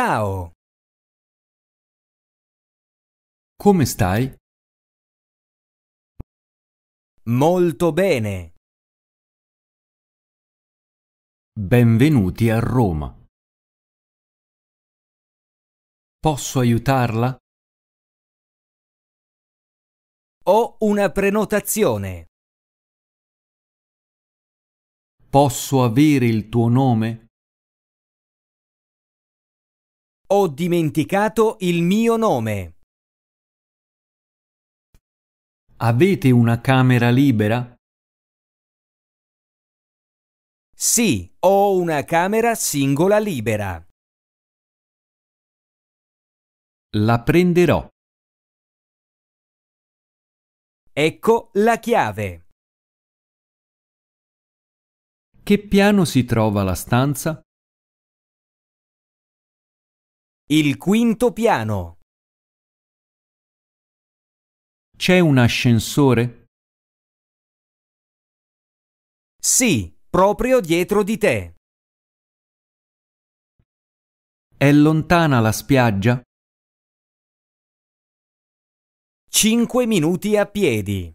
Ciao! Come stai? Molto bene. Benvenuti a Roma. Posso aiutarla? Ho una prenotazione. Posso avere il tuo nome? Ho dimenticato il mio nome. Avete una camera libera? Sì, ho una camera singola libera. La prenderò. Ecco la chiave. Che piano si trova la stanza? Il quinto piano. C'è un ascensore? Sì, proprio dietro di te. È lontana la spiaggia? Cinque minuti a piedi.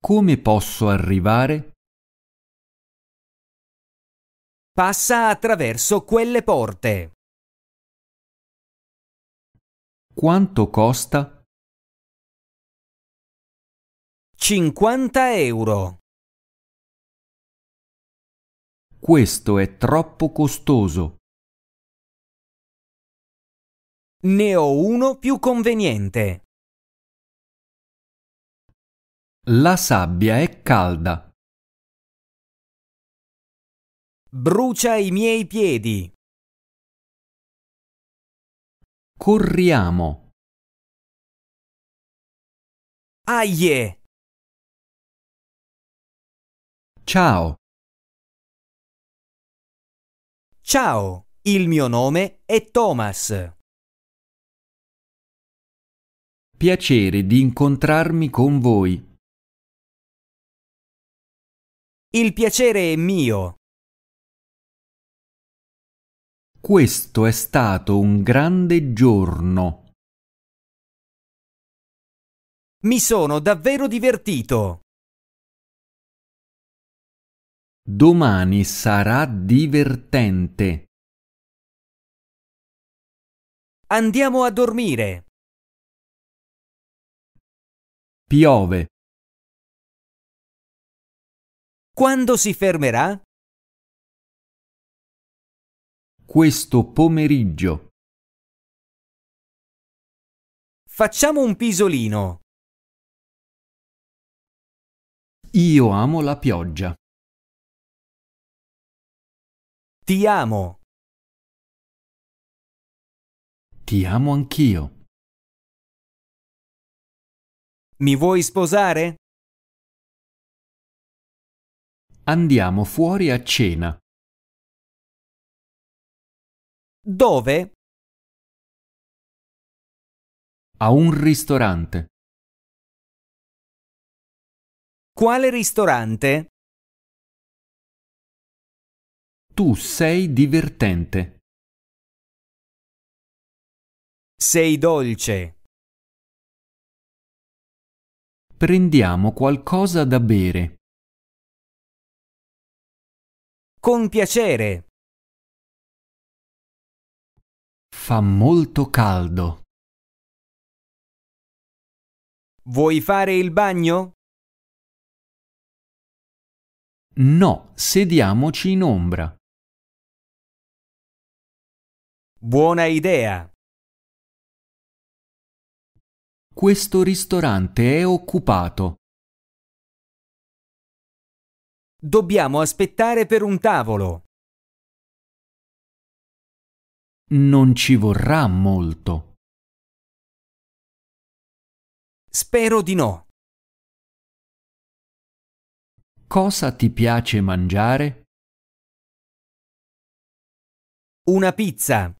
Come posso arrivare? Passa attraverso quelle porte. Quanto costa? 50 euro. Questo è troppo costoso. Ne ho uno più conveniente. La sabbia è calda. Brucia i miei piedi. Corriamo. Aie. Ciao. Ciao, il mio nome è Thomas. Piacere di incontrarmi con voi. Il piacere è mio. Questo è stato un grande giorno. Mi sono davvero divertito. Domani sarà divertente. Andiamo a dormire. Piove. Quando si fermerà? questo pomeriggio. Facciamo un pisolino. Io amo la pioggia. Ti amo. Ti amo anch'io. Mi vuoi sposare? Andiamo fuori a cena. Dove? A un ristorante. Quale ristorante? Tu sei divertente. Sei dolce. Prendiamo qualcosa da bere. Con piacere. Fa molto caldo. Vuoi fare il bagno? No, sediamoci in ombra. Buona idea. Questo ristorante è occupato. Dobbiamo aspettare per un tavolo non ci vorrà molto. Spero di no. Cosa ti piace mangiare? Una pizza.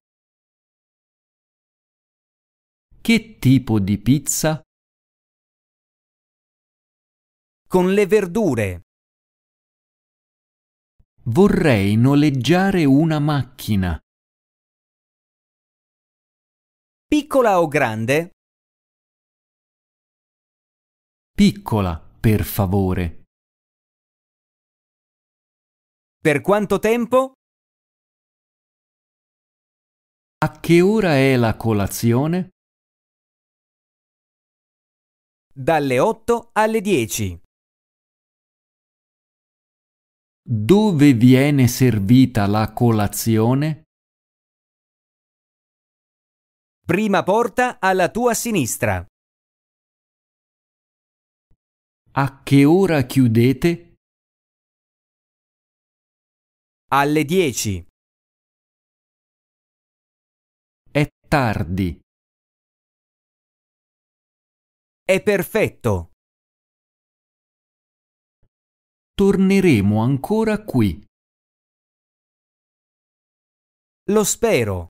Che tipo di pizza? Con le verdure. Vorrei noleggiare una macchina. Piccola o grande? Piccola, per favore. Per quanto tempo? A che ora è la colazione? Dalle 8 alle 10. Dove viene servita la colazione? Prima porta alla tua sinistra. A che ora chiudete? Alle 10. È tardi. È perfetto. Torneremo ancora qui. Lo spero.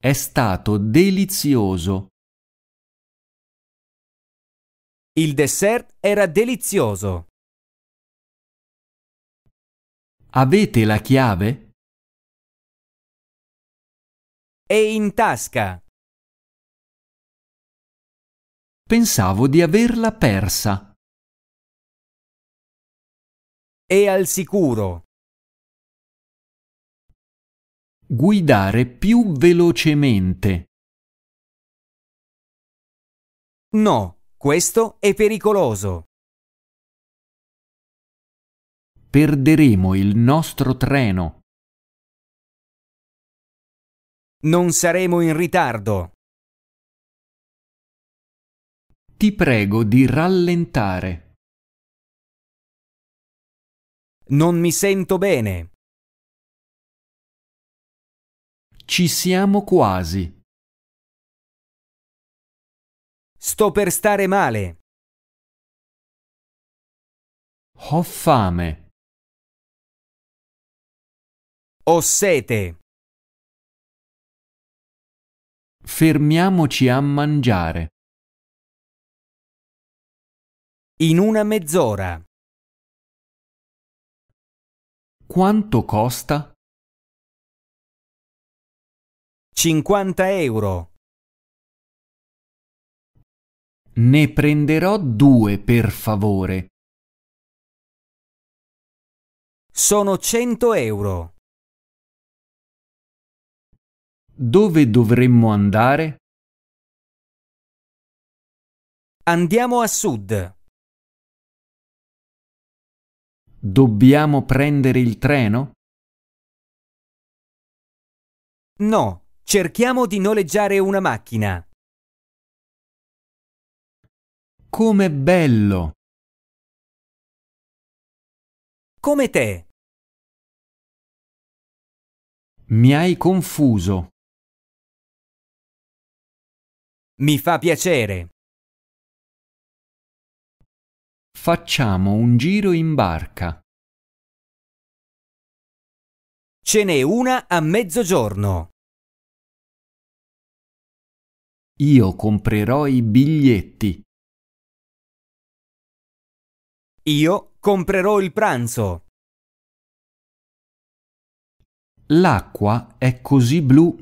È stato delizioso. Il dessert era delizioso. Avete la chiave? È in tasca. Pensavo di averla persa. È al sicuro. Guidare più velocemente. No, questo è pericoloso. Perderemo il nostro treno. Non saremo in ritardo. Ti prego di rallentare. Non mi sento bene. Ci siamo quasi. Sto per stare male. Ho fame. Ho sete. Fermiamoci a mangiare. In una mezz'ora. Quanto costa? 50 euro. Ne prenderò due, per favore. Sono 100 euro. Dove dovremmo andare? Andiamo a sud. Dobbiamo prendere il treno? No, Cerchiamo di noleggiare una macchina. Com'è bello! Come te. Mi hai confuso. Mi fa piacere. Facciamo un giro in barca. Ce n'è una a mezzogiorno. Io comprerò i biglietti. Io comprerò il pranzo. L'acqua è così blu.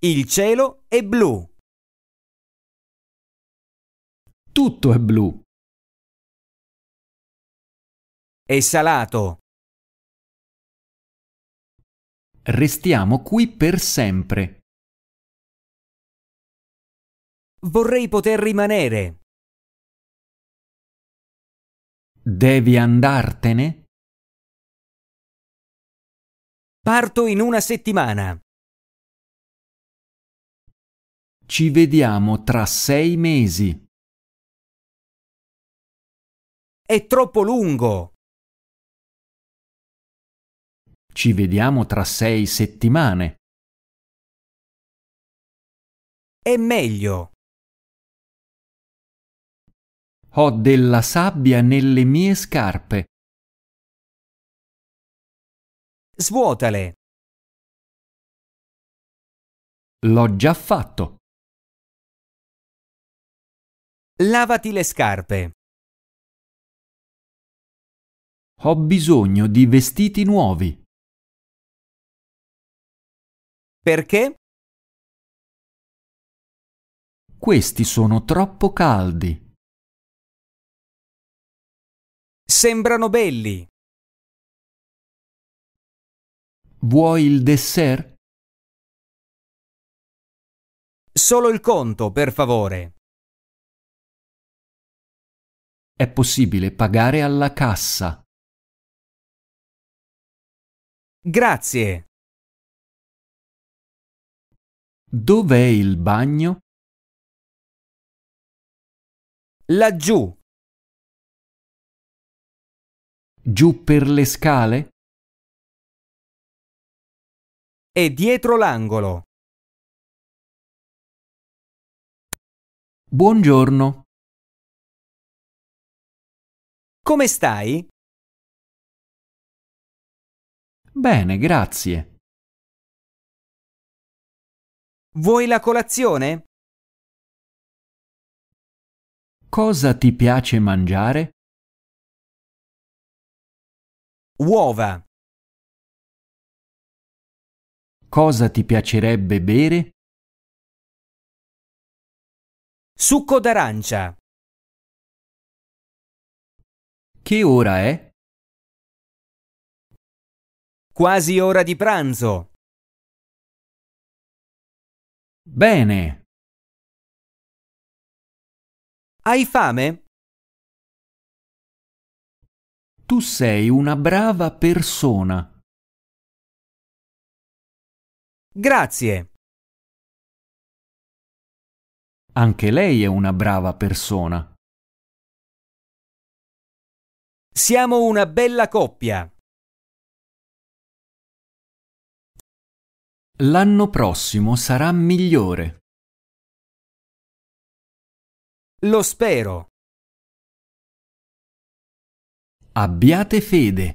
Il cielo è blu. Tutto è blu. È salato. Restiamo qui per sempre. Vorrei poter rimanere. Devi andartene? Parto in una settimana. Ci vediamo tra sei mesi. È troppo lungo. Ci vediamo tra sei settimane. È meglio. Ho della sabbia nelle mie scarpe. Svuotale. L'ho già fatto. Lavati le scarpe. Ho bisogno di vestiti nuovi. Perché? Questi sono troppo caldi. Sembrano belli. Vuoi il dessert? Solo il conto, per favore. È possibile pagare alla cassa. Grazie. Dov'è il bagno? Laggiù. Giù per le scale? È dietro l'angolo. Buongiorno. Come stai? Bene, grazie. Vuoi la colazione? Cosa ti piace mangiare? Uova. Cosa ti piacerebbe bere? Succo d'arancia. Che ora è? Quasi ora di pranzo. Bene. Hai fame? Tu sei una brava persona. Grazie. Anche lei è una brava persona. Siamo una bella coppia. L'anno prossimo sarà migliore. Lo spero. Abbiate fede.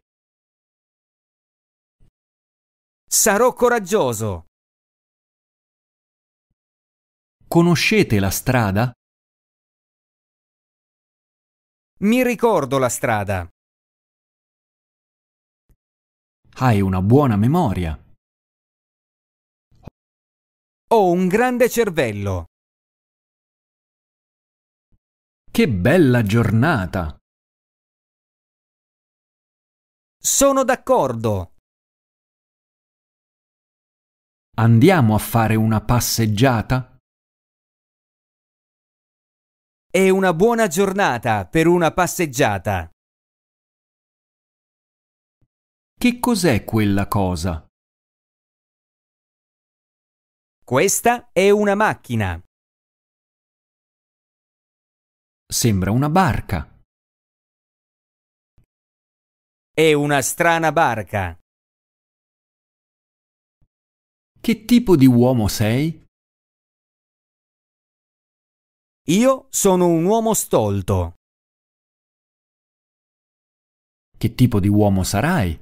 Sarò coraggioso. Conoscete la strada? Mi ricordo la strada. Hai una buona memoria. Ho un grande cervello. Che bella giornata! Sono d'accordo. Andiamo a fare una passeggiata? È una buona giornata per una passeggiata. Che cos'è quella cosa? Questa è una macchina. Sembra una barca. È una strana barca. Che tipo di uomo sei? Io sono un uomo stolto. Che tipo di uomo sarai?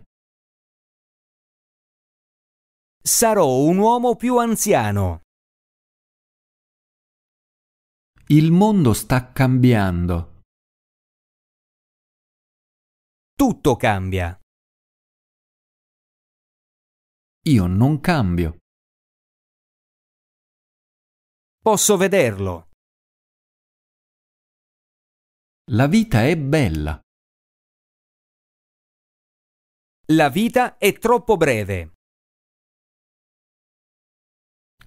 Sarò un uomo più anziano. Il mondo sta cambiando. Tutto cambia. Io non cambio. Posso vederlo. La vita è bella. La vita è troppo breve.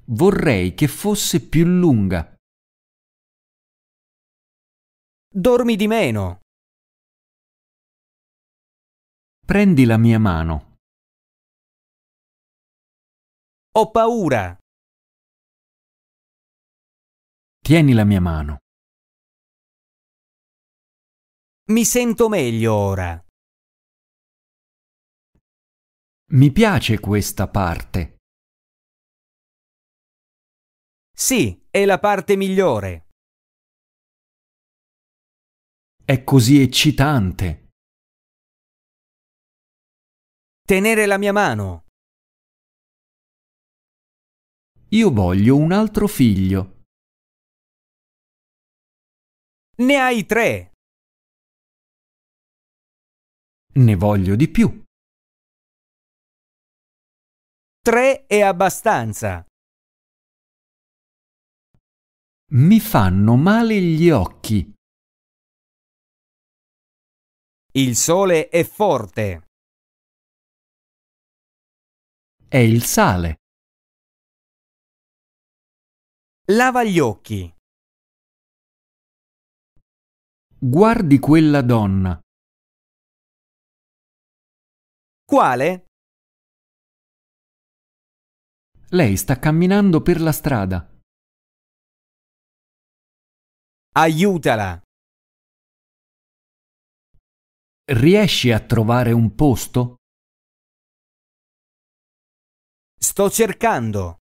Vorrei che fosse più lunga. Dormi di meno. Prendi la mia mano. Ho paura. Tieni la mia mano. Mi sento meglio ora. Mi piace questa parte. Sì, è la parte migliore. È così eccitante. Tenere la mia mano. Io voglio un altro figlio. Ne hai tre. Ne voglio di più. Tre è abbastanza. Mi fanno male gli occhi. Il sole è forte è il sale. Lava gli occhi. Guardi quella donna. Quale? Lei sta camminando per la strada. Aiutala. Riesci a trovare un posto? Sto cercando.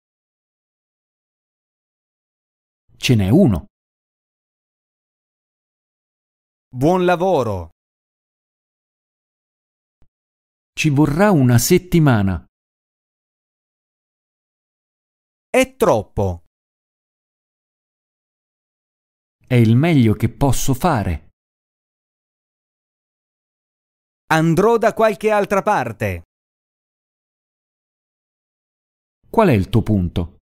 Ce n'è uno. Buon lavoro. Ci vorrà una settimana. È troppo. È il meglio che posso fare. Andrò da qualche altra parte. Qual è il tuo punto?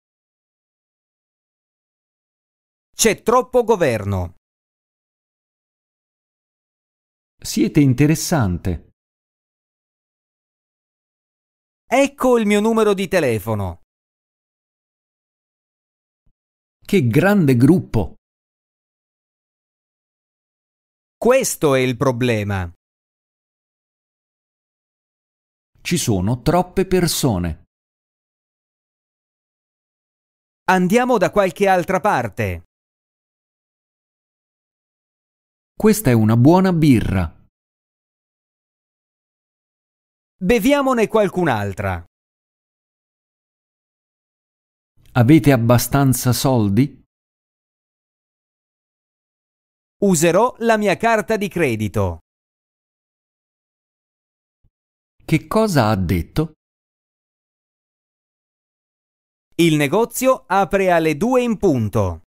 C'è troppo governo. Siete interessante. Ecco il mio numero di telefono. Che grande gruppo! Questo è il problema. Ci sono troppe persone. Andiamo da qualche altra parte. Questa è una buona birra. Beviamone qualcun'altra. Avete abbastanza soldi? Userò la mia carta di credito. Che cosa ha detto? Il negozio apre alle due in punto.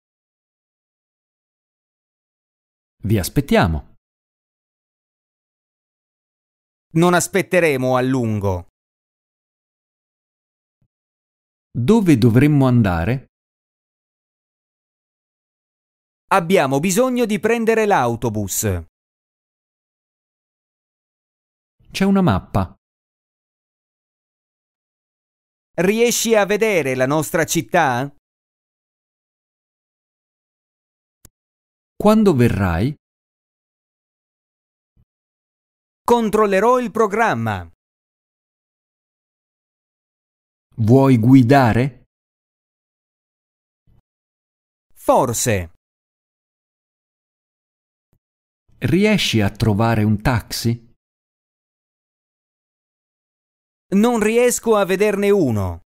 Vi aspettiamo. Non aspetteremo a lungo. Dove dovremmo andare? Abbiamo bisogno di prendere l'autobus. C'è una mappa. Riesci a vedere la nostra città? Quando verrai? Controllerò il programma. Vuoi guidare? Forse. Riesci a trovare un taxi? Non riesco a vederne uno.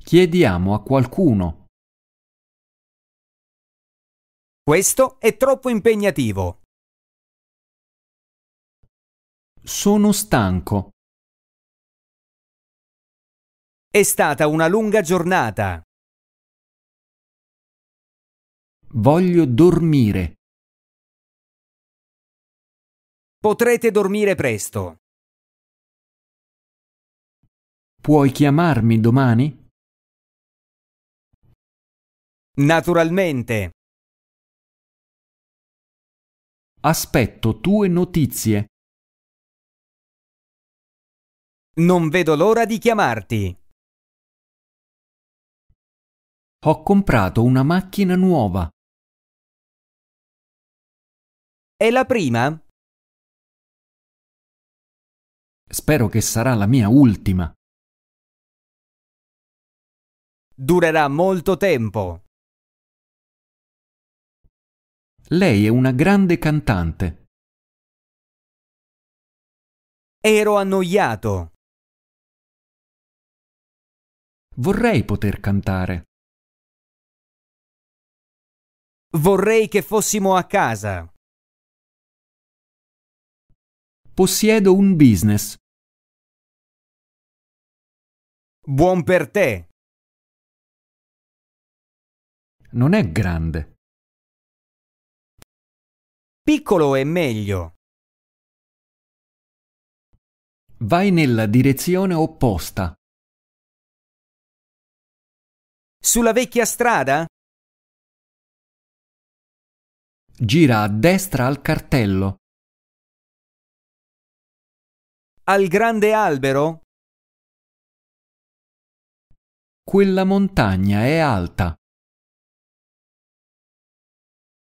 Chiediamo a qualcuno. Questo è troppo impegnativo. Sono stanco. È stata una lunga giornata. Voglio dormire. Potrete dormire presto. Puoi chiamarmi domani? Naturalmente. Aspetto tue notizie. Non vedo l'ora di chiamarti. Ho comprato una macchina nuova. È la prima? Spero che sarà la mia ultima. Durerà molto tempo. Lei è una grande cantante. Ero annoiato. Vorrei poter cantare. Vorrei che fossimo a casa. Possiedo un business. Buon per te. Non è grande. Piccolo è meglio. Vai nella direzione opposta. Sulla vecchia strada? Gira a destra al cartello. Al grande albero? Quella montagna è alta.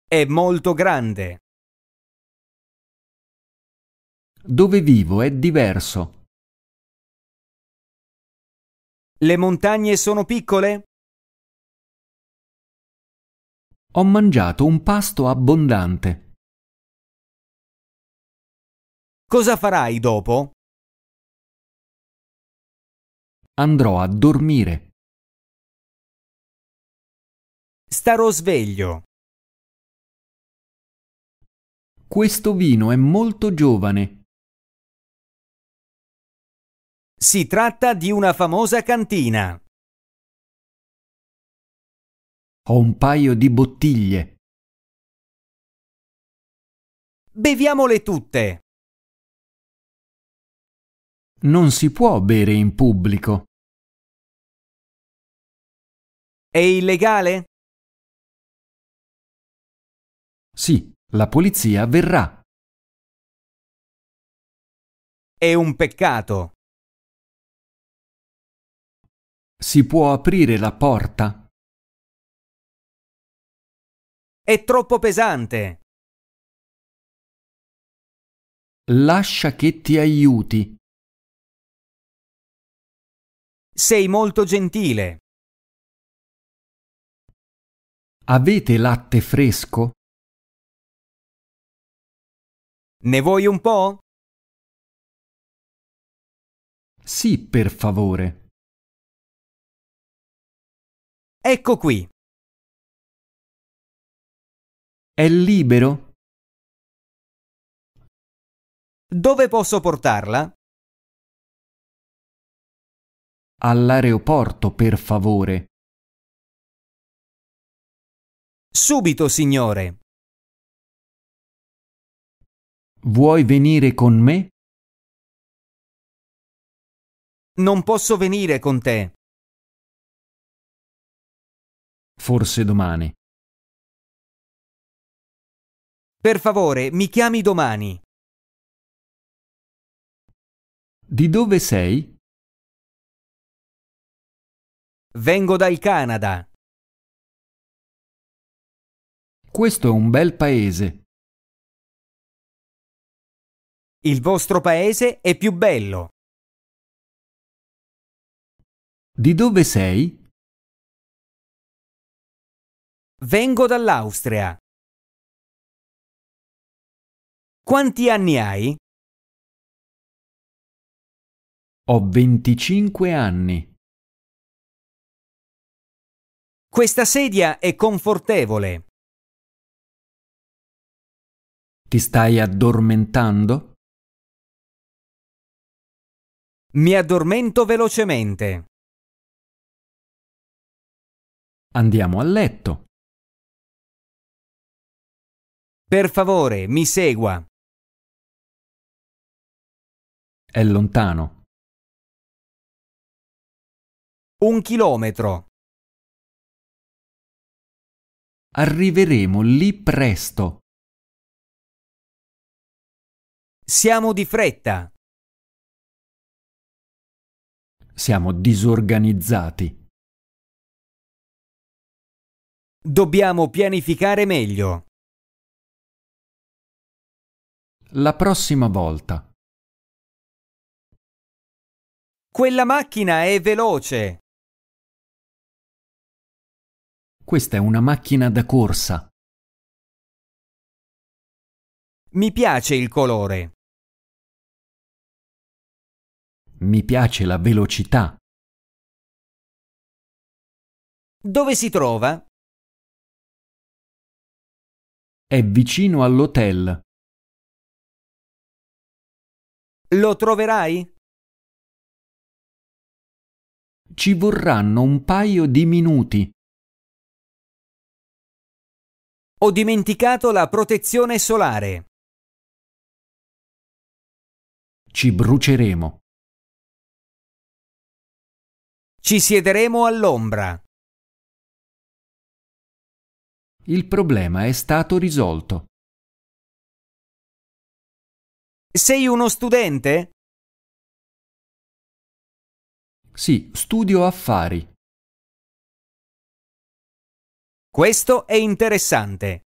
È molto grande. Dove vivo è diverso. Le montagne sono piccole? Ho mangiato un pasto abbondante. Cosa farai dopo? Andrò a dormire. Starò sveglio. Questo vino è molto giovane. Si tratta di una famosa cantina. Ho un paio di bottiglie. Beviamole tutte. Non si può bere in pubblico. È illegale? Sì, la polizia verrà. È un peccato. Si può aprire la porta? È troppo pesante. Lascia che ti aiuti. Sei molto gentile. Avete latte fresco? Ne vuoi un po'? Sì, per favore. Ecco qui. È libero? Dove posso portarla? All'aeroporto, per favore. Subito, signore. Vuoi venire con me? Non posso venire con te. Forse domani. Per favore, mi chiami domani. Di dove sei? Vengo dal Canada. Questo è un bel paese. Il vostro paese è più bello. Di dove sei? Vengo dall'Austria. Quanti anni hai? Ho 25 anni. Questa sedia è confortevole. Ti stai addormentando? Mi addormento velocemente. Andiamo a letto. Per favore, mi segua. È lontano. Un chilometro. Arriveremo lì presto. Siamo di fretta. Siamo disorganizzati. Dobbiamo pianificare meglio. La prossima volta. Quella macchina è veloce. Questa è una macchina da corsa. Mi piace il colore. Mi piace la velocità. Dove si trova? È vicino all'hotel. Lo troverai? Ci vorranno un paio di minuti. Ho dimenticato la protezione solare. Ci bruceremo. Ci siederemo all'ombra. Il problema è stato risolto. Sei uno studente? Sì, studio affari. Questo è interessante.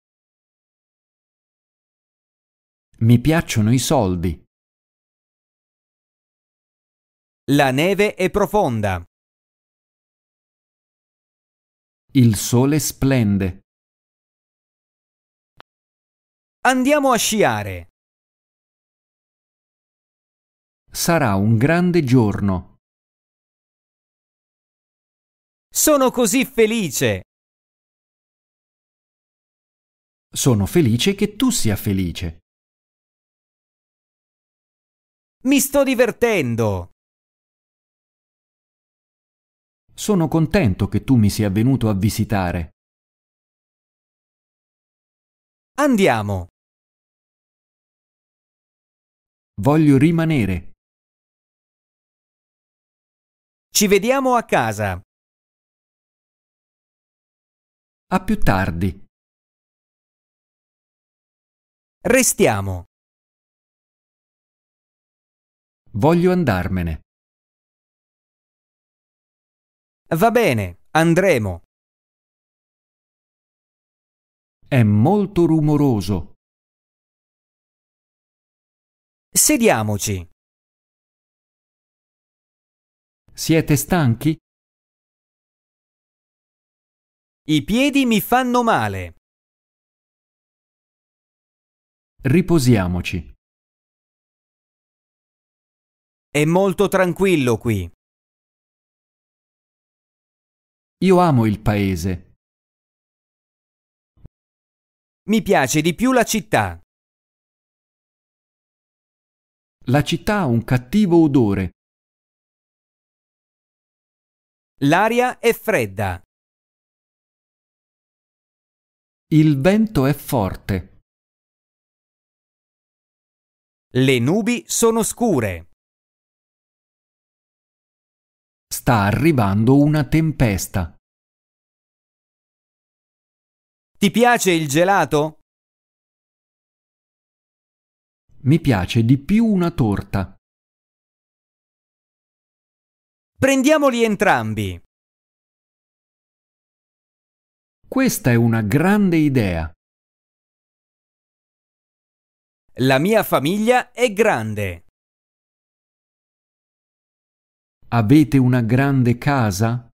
Mi piacciono i soldi. La neve è profonda. Il sole splende. Andiamo a sciare. Sarà un grande giorno. Sono così felice. Sono felice che tu sia felice. Mi sto divertendo. Sono contento che tu mi sia venuto a visitare. Andiamo. Voglio rimanere. Ci vediamo a casa. A più tardi. Restiamo. Voglio andarmene. Va bene, andremo. È molto rumoroso. Sediamoci. Siete stanchi? I piedi mi fanno male. Riposiamoci. È molto tranquillo qui. Io amo il paese. Mi piace di più la città. La città ha un cattivo odore. L'aria è fredda. Il vento è forte. Le nubi sono scure. sta arrivando una tempesta. Ti piace il gelato? Mi piace di più una torta. Prendiamoli entrambi. Questa è una grande idea. La mia famiglia è grande. Avete una grande casa?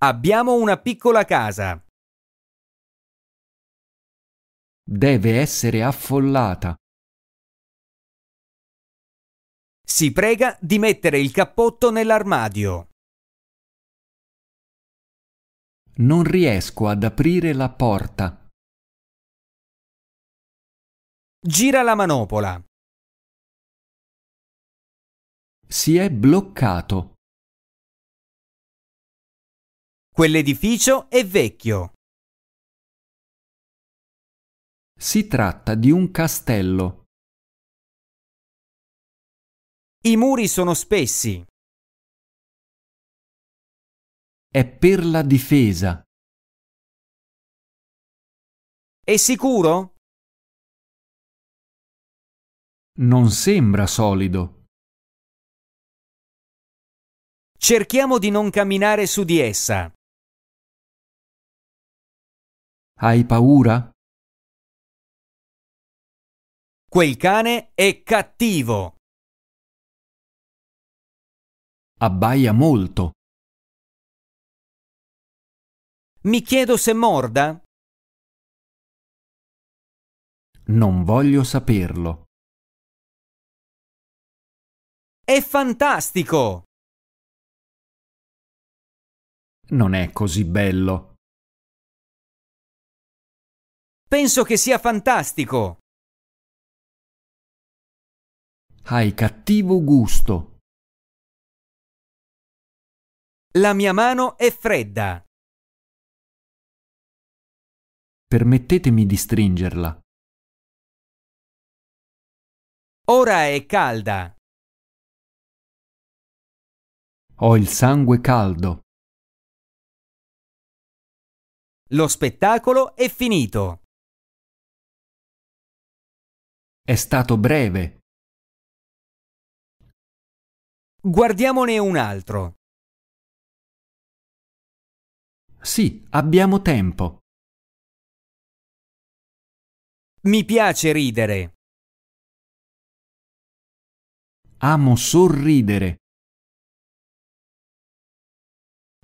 Abbiamo una piccola casa. Deve essere affollata. Si prega di mettere il cappotto nell'armadio. Non riesco ad aprire la porta. Gira la manopola. Si è bloccato. Quell'edificio è vecchio. Si tratta di un castello. I muri sono spessi. È per la difesa. È sicuro? Non sembra solido. Cerchiamo di non camminare su di essa. Hai paura? Quel cane è cattivo. Abbaia molto. Mi chiedo se morda. Non voglio saperlo. È fantastico! non è così bello. Penso che sia fantastico. Hai cattivo gusto. La mia mano è fredda. Permettetemi di stringerla. Ora è calda. Ho il sangue caldo. Lo spettacolo è finito. È stato breve. Guardiamone un altro. Sì, abbiamo tempo. Mi piace ridere. Amo sorridere.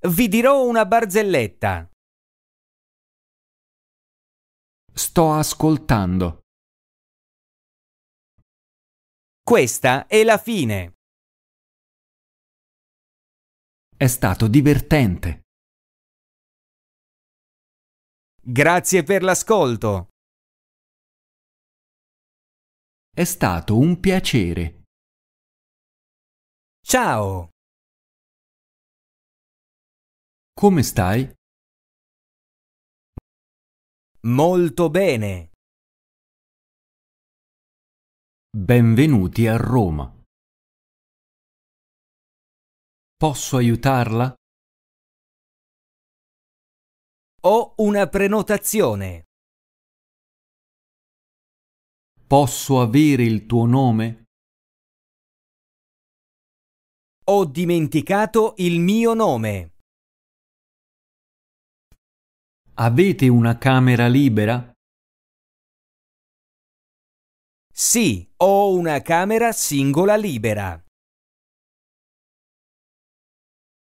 Vi dirò una barzelletta. Sto ascoltando. Questa è la fine. È stato divertente. Grazie per l'ascolto. È stato un piacere. Ciao. Come stai? Molto bene. Benvenuti a Roma. Posso aiutarla? Ho una prenotazione. Posso avere il tuo nome? Ho dimenticato il mio nome. Avete una camera libera? Sì, ho una camera singola libera.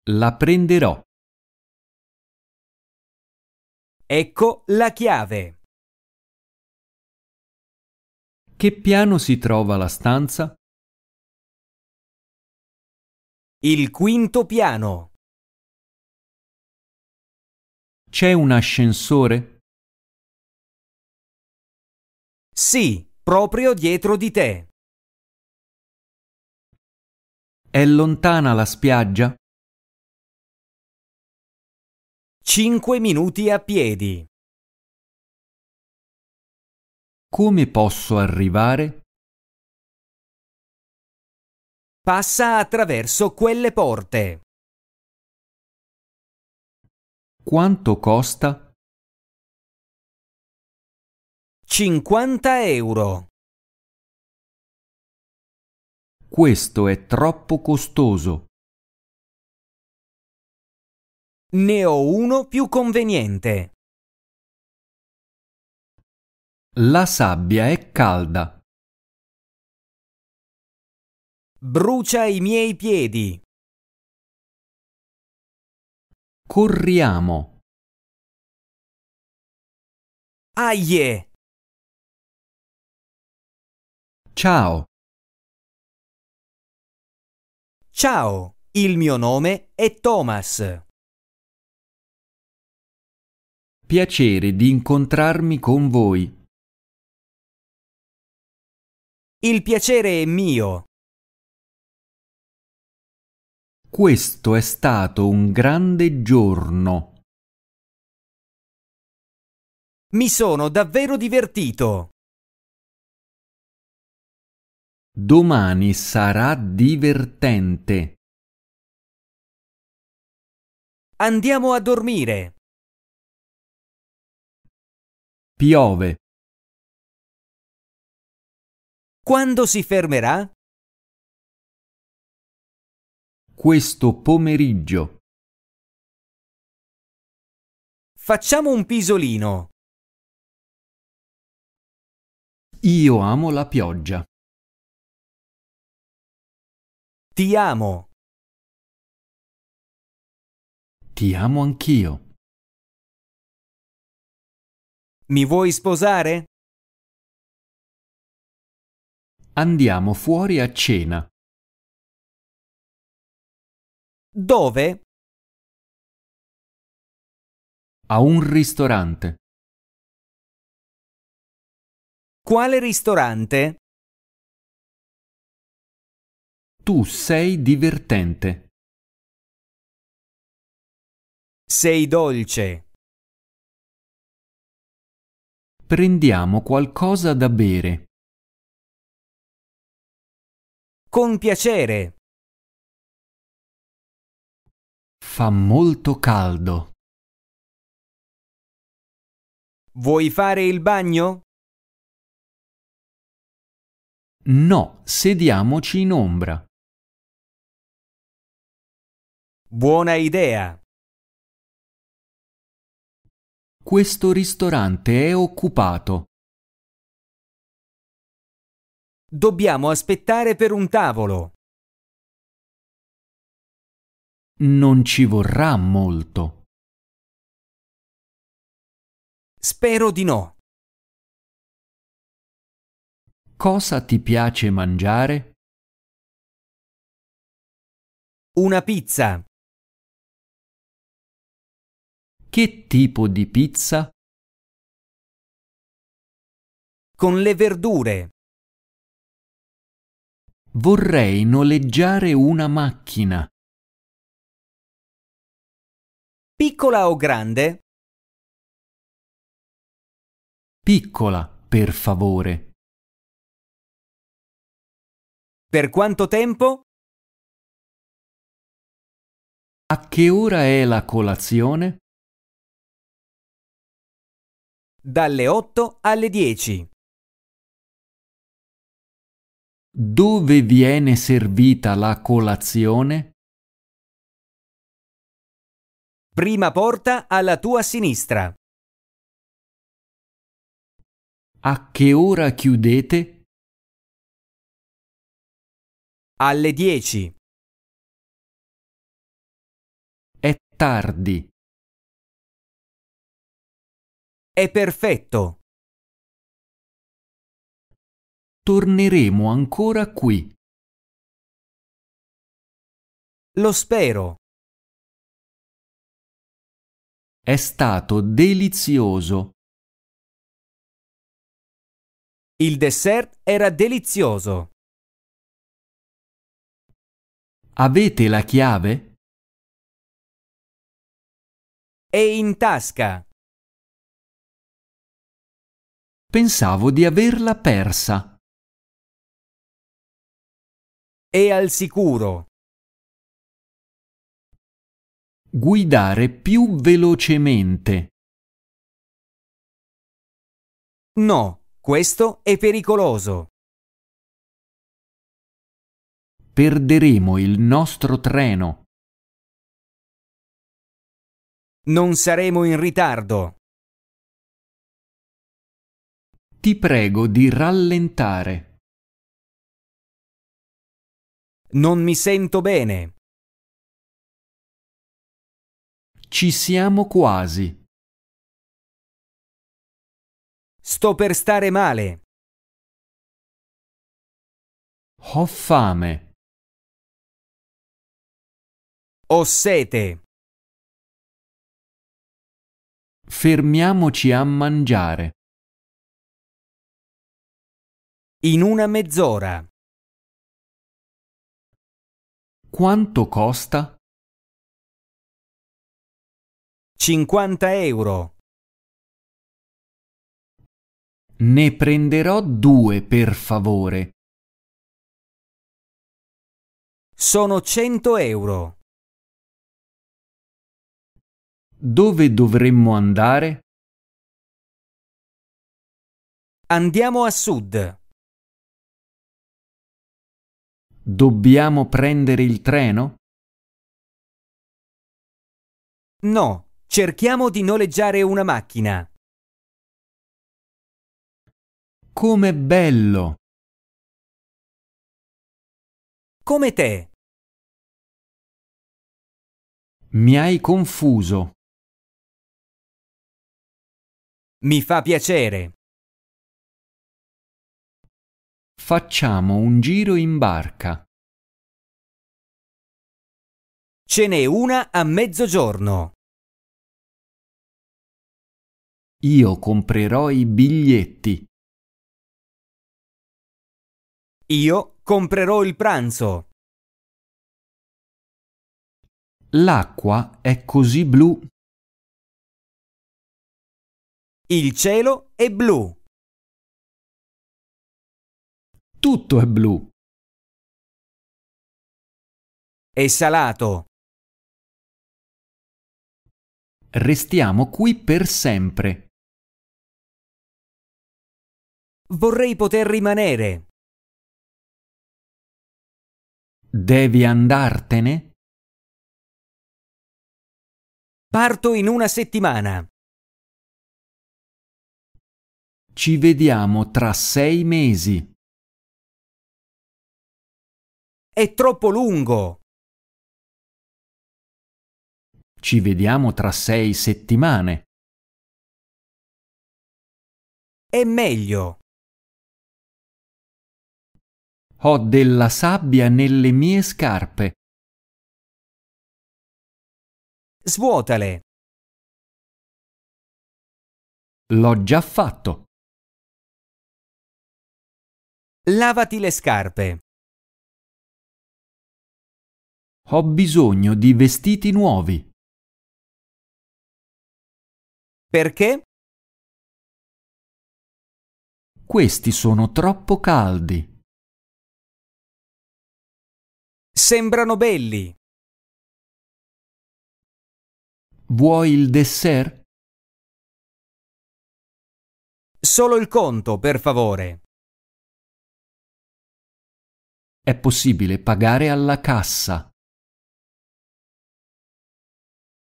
La prenderò. Ecco la chiave. Che piano si trova la stanza? Il quinto piano. C'è un ascensore? Sì, proprio dietro di te. È lontana la spiaggia? Cinque minuti a piedi. Come posso arrivare? Passa attraverso quelle porte. Quanto costa? 50 euro. Questo è troppo costoso. Ne ho uno più conveniente. La sabbia è calda. Brucia i miei piedi. Corriamo. Aie. Ciao. Ciao, il mio nome è Thomas. Piacere di incontrarmi con voi. Il piacere è mio. Questo è stato un grande giorno. Mi sono davvero divertito. Domani sarà divertente. Andiamo a dormire. Piove. Quando si fermerà? questo pomeriggio. Facciamo un pisolino. Io amo la pioggia. Ti amo. Ti amo anch'io. Mi vuoi sposare? Andiamo fuori a cena. Dove? A un ristorante. Quale ristorante? Tu sei divertente. Sei dolce. Prendiamo qualcosa da bere. Con piacere. Fa molto caldo. Vuoi fare il bagno? No, sediamoci in ombra. Buona idea. Questo ristorante è occupato. Dobbiamo aspettare per un tavolo non ci vorrà molto. Spero di no. Cosa ti piace mangiare? Una pizza. Che tipo di pizza? Con le verdure. Vorrei noleggiare una macchina. Piccola o grande? Piccola, per favore. Per quanto tempo? A che ora è la colazione? Dalle 8 alle 10. Dove viene servita la colazione? Prima porta alla tua sinistra. A che ora chiudete? Alle 10. È tardi. È perfetto. Torneremo ancora qui. Lo spero. È stato delizioso. Il dessert era delizioso. Avete la chiave? È in tasca. Pensavo di averla persa. È al sicuro. Guidare più velocemente. No, questo è pericoloso. Perderemo il nostro treno. Non saremo in ritardo. Ti prego di rallentare. Non mi sento bene. Ci siamo quasi. Sto per stare male. Ho fame. Ho sete. Fermiamoci a mangiare. In una mezz'ora. Quanto costa? 50 euro. Ne prenderò due, per favore. Sono 100 euro. Dove dovremmo andare? Andiamo a sud. Dobbiamo prendere il treno? No, Cerchiamo di noleggiare una macchina. Com'è bello! Come te. Mi hai confuso. Mi fa piacere. Facciamo un giro in barca. Ce n'è una a mezzogiorno. Io comprerò i biglietti. Io comprerò il pranzo. L'acqua è così blu. Il cielo è blu. Tutto è blu. È salato. Restiamo qui per sempre. Vorrei poter rimanere. Devi andartene? Parto in una settimana. Ci vediamo tra sei mesi. È troppo lungo. Ci vediamo tra sei settimane. È meglio. Ho della sabbia nelle mie scarpe. Svuotale. L'ho già fatto. Lavati le scarpe. Ho bisogno di vestiti nuovi. Perché? Questi sono troppo caldi. Sembrano belli. Vuoi il dessert? Solo il conto, per favore. È possibile pagare alla cassa.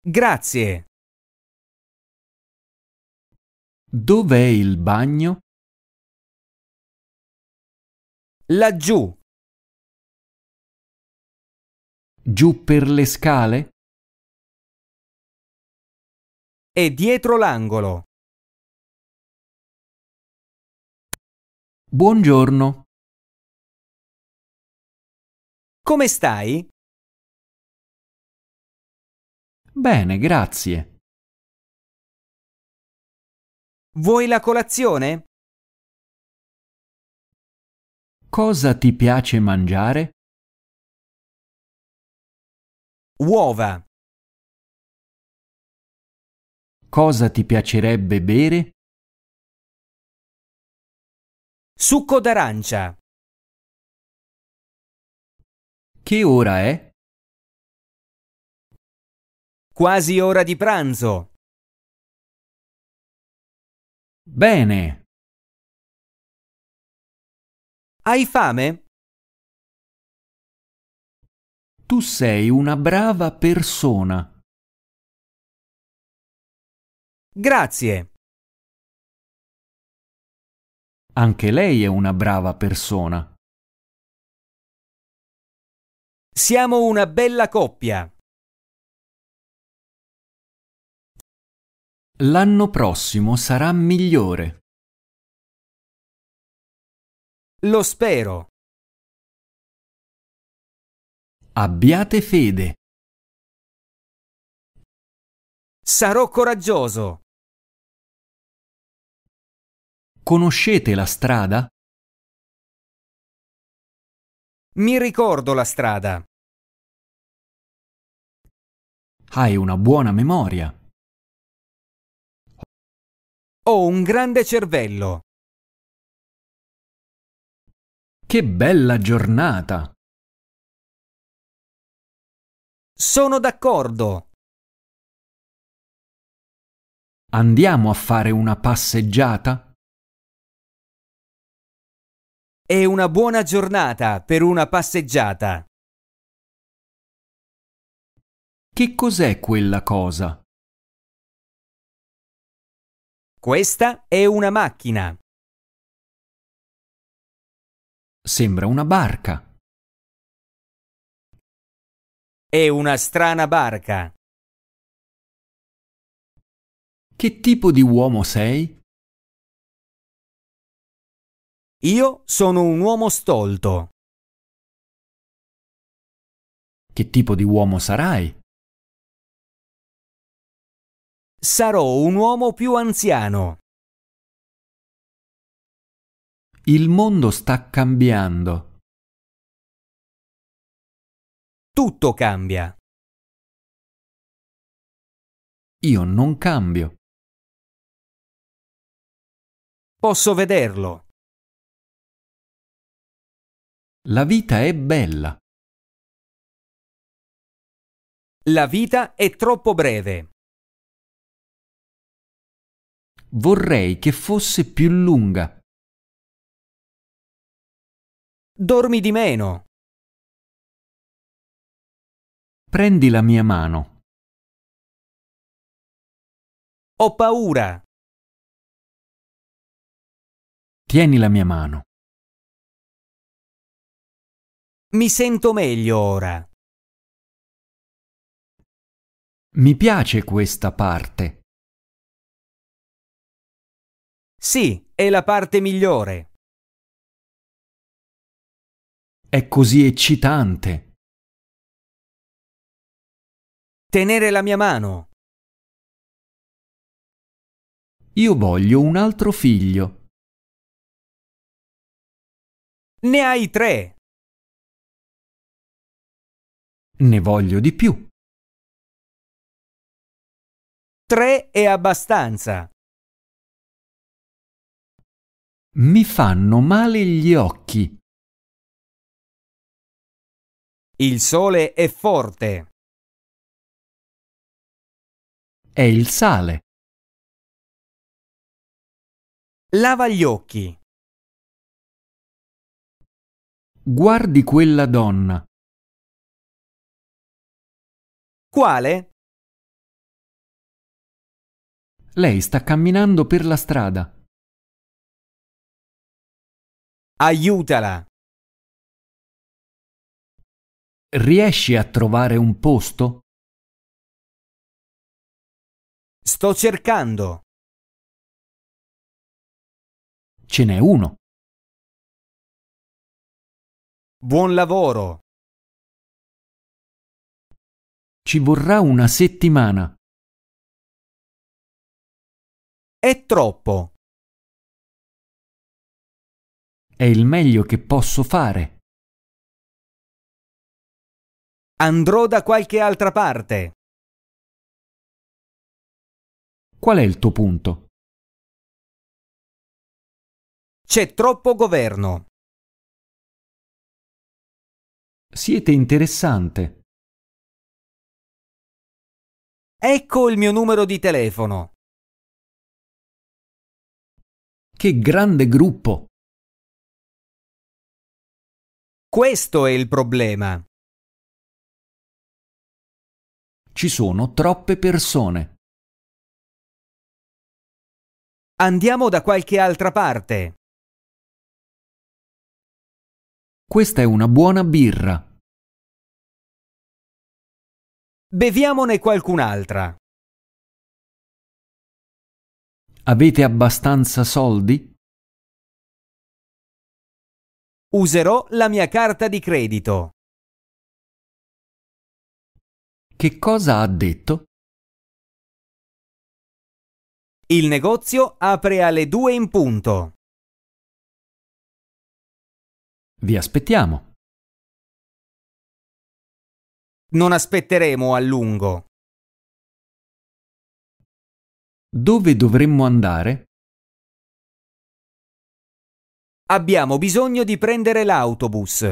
Grazie. Dov'è il bagno? Laggiù. Giù per le scale? E dietro l'angolo. Buongiorno. Come stai? Bene, grazie. Vuoi la colazione? Cosa ti piace mangiare? Uova. Cosa ti piacerebbe bere? Succo d'arancia. Che ora è? Quasi ora di pranzo. Bene. Hai fame? Tu sei una brava persona. Grazie. Anche lei è una brava persona. Siamo una bella coppia. L'anno prossimo sarà migliore. Lo spero. Abbiate fede. Sarò coraggioso. Conoscete la strada? Mi ricordo la strada. Hai una buona memoria. Ho un grande cervello. Che bella giornata! Sono d'accordo. Andiamo a fare una passeggiata? È una buona giornata per una passeggiata. Che cos'è quella cosa? Questa è una macchina. Sembra una barca. È una strana barca. Che tipo di uomo sei? Io sono un uomo stolto. Che tipo di uomo sarai? Sarò un uomo più anziano. Il mondo sta cambiando. Tutto cambia. Io non cambio. Posso vederlo. La vita è bella. La vita è troppo breve. Vorrei che fosse più lunga. Dormi di meno. Prendi la mia mano. Ho paura. Tieni la mia mano. Mi sento meglio ora. Mi piace questa parte. Sì, è la parte migliore. È così eccitante. Tenere la mia mano. Io voglio un altro figlio. Ne hai tre. Ne voglio di più. Tre è abbastanza. Mi fanno male gli occhi. Il sole è forte è il sale. Lava gli occhi. Guardi quella donna. Quale? Lei sta camminando per la strada. Aiutala. Riesci a trovare un posto? Sto cercando. Ce n'è uno. Buon lavoro. Ci vorrà una settimana. È troppo. È il meglio che posso fare. Andrò da qualche altra parte. Qual è il tuo punto? C'è troppo governo. Siete interessante. Ecco il mio numero di telefono. Che grande gruppo! Questo è il problema. Ci sono troppe persone. Andiamo da qualche altra parte. Questa è una buona birra. Beviamone qualcun'altra. Avete abbastanza soldi? Userò la mia carta di credito. Che cosa ha detto? Il negozio apre alle 2 in punto. Vi aspettiamo. Non aspetteremo a lungo. Dove dovremmo andare? Abbiamo bisogno di prendere l'autobus.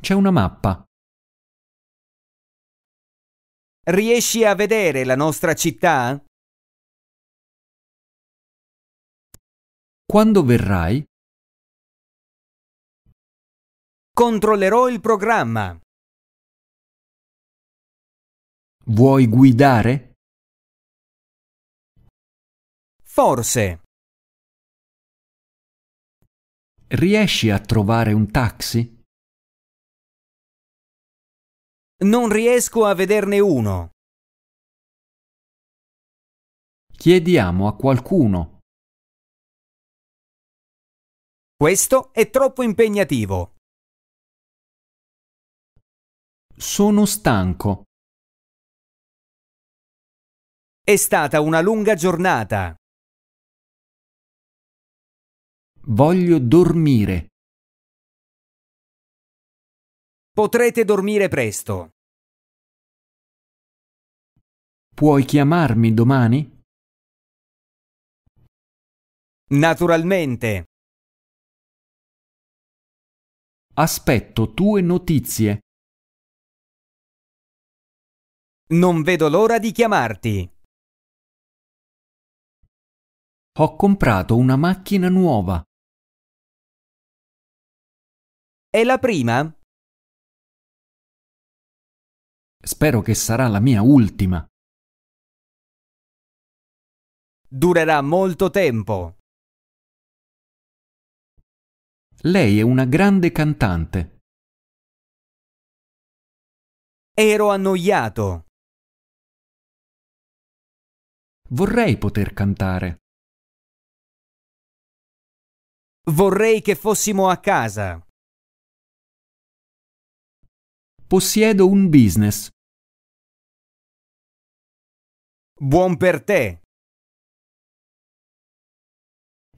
C'è una mappa. Riesci a vedere la nostra città? Quando verrai? Controllerò il programma. Vuoi guidare? Forse. Riesci a trovare un taxi? Non riesco a vederne uno. Chiediamo a qualcuno. Questo è troppo impegnativo. Sono stanco. È stata una lunga giornata. Voglio dormire. Potrete dormire presto. Puoi chiamarmi domani? Naturalmente. Aspetto tue notizie. Non vedo l'ora di chiamarti. Ho comprato una macchina nuova. È la prima? Spero che sarà la mia ultima. Durerà molto tempo. Lei è una grande cantante. Ero annoiato. Vorrei poter cantare. Vorrei che fossimo a casa. Possiedo un business. Buon per te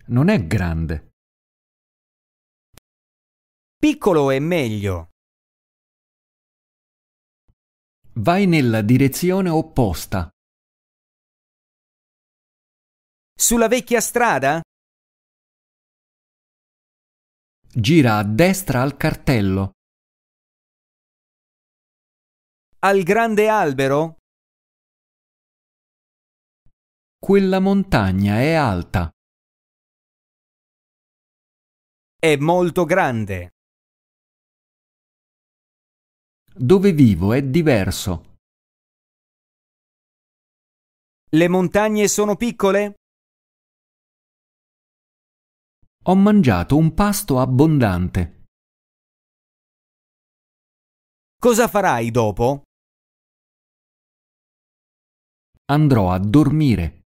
non è grande. Piccolo è meglio. Vai nella direzione opposta. Sulla vecchia strada? Gira a destra al cartello. Al grande albero? Quella montagna è alta. È molto grande. Dove vivo è diverso. Le montagne sono piccole? Ho mangiato un pasto abbondante. Cosa farai dopo? Andrò a dormire.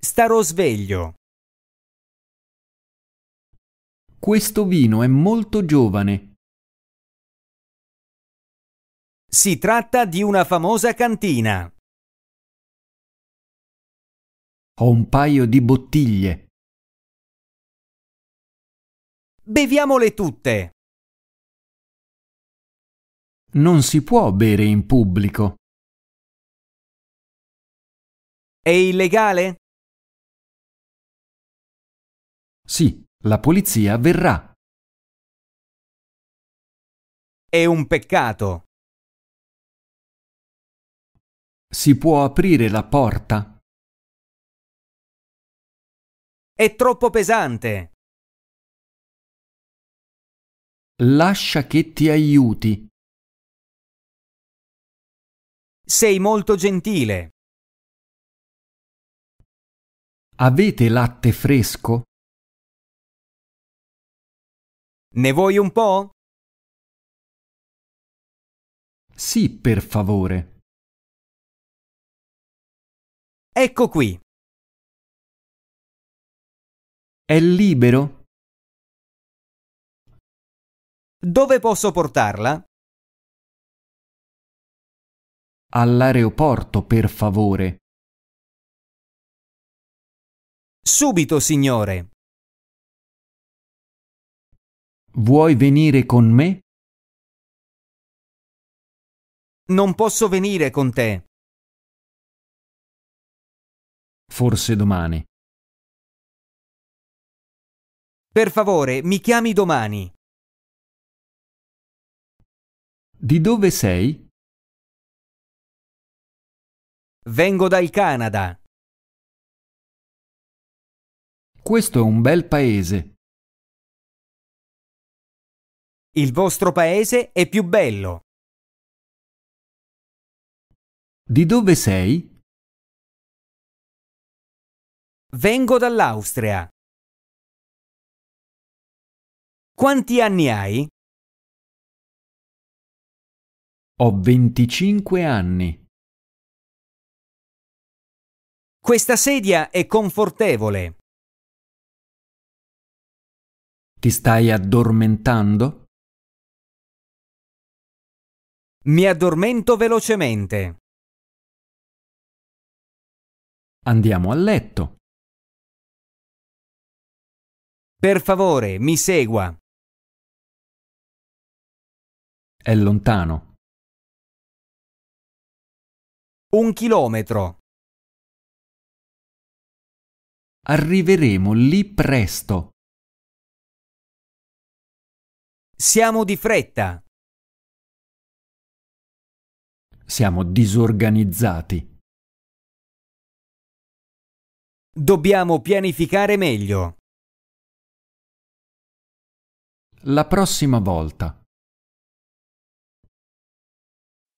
Starò sveglio. Questo vino è molto giovane. Si tratta di una famosa cantina. Ho un paio di bottiglie. Beviamole tutte. Non si può bere in pubblico. È illegale? Sì, la polizia verrà. È un peccato. Si può aprire la porta? È troppo pesante. Lascia che ti aiuti. Sei molto gentile. Avete latte fresco? Ne vuoi un po'? Sì, per favore. Ecco qui. È libero? Dove posso portarla? All'aeroporto, per favore. Subito, signore. Vuoi venire con me? Non posso venire con te. Forse domani. Per favore, mi chiami domani. Di dove sei? Vengo dal Canada. Questo è un bel paese. Il vostro paese è più bello. Di dove sei? Vengo dall'Austria. Quanti anni hai? Ho 25 anni. Questa sedia è confortevole. Ti stai addormentando? Mi addormento velocemente. Andiamo a letto. Per favore, mi segua. È lontano. Un chilometro. Arriveremo lì presto. Siamo di fretta. Siamo disorganizzati. Dobbiamo pianificare meglio. La prossima volta.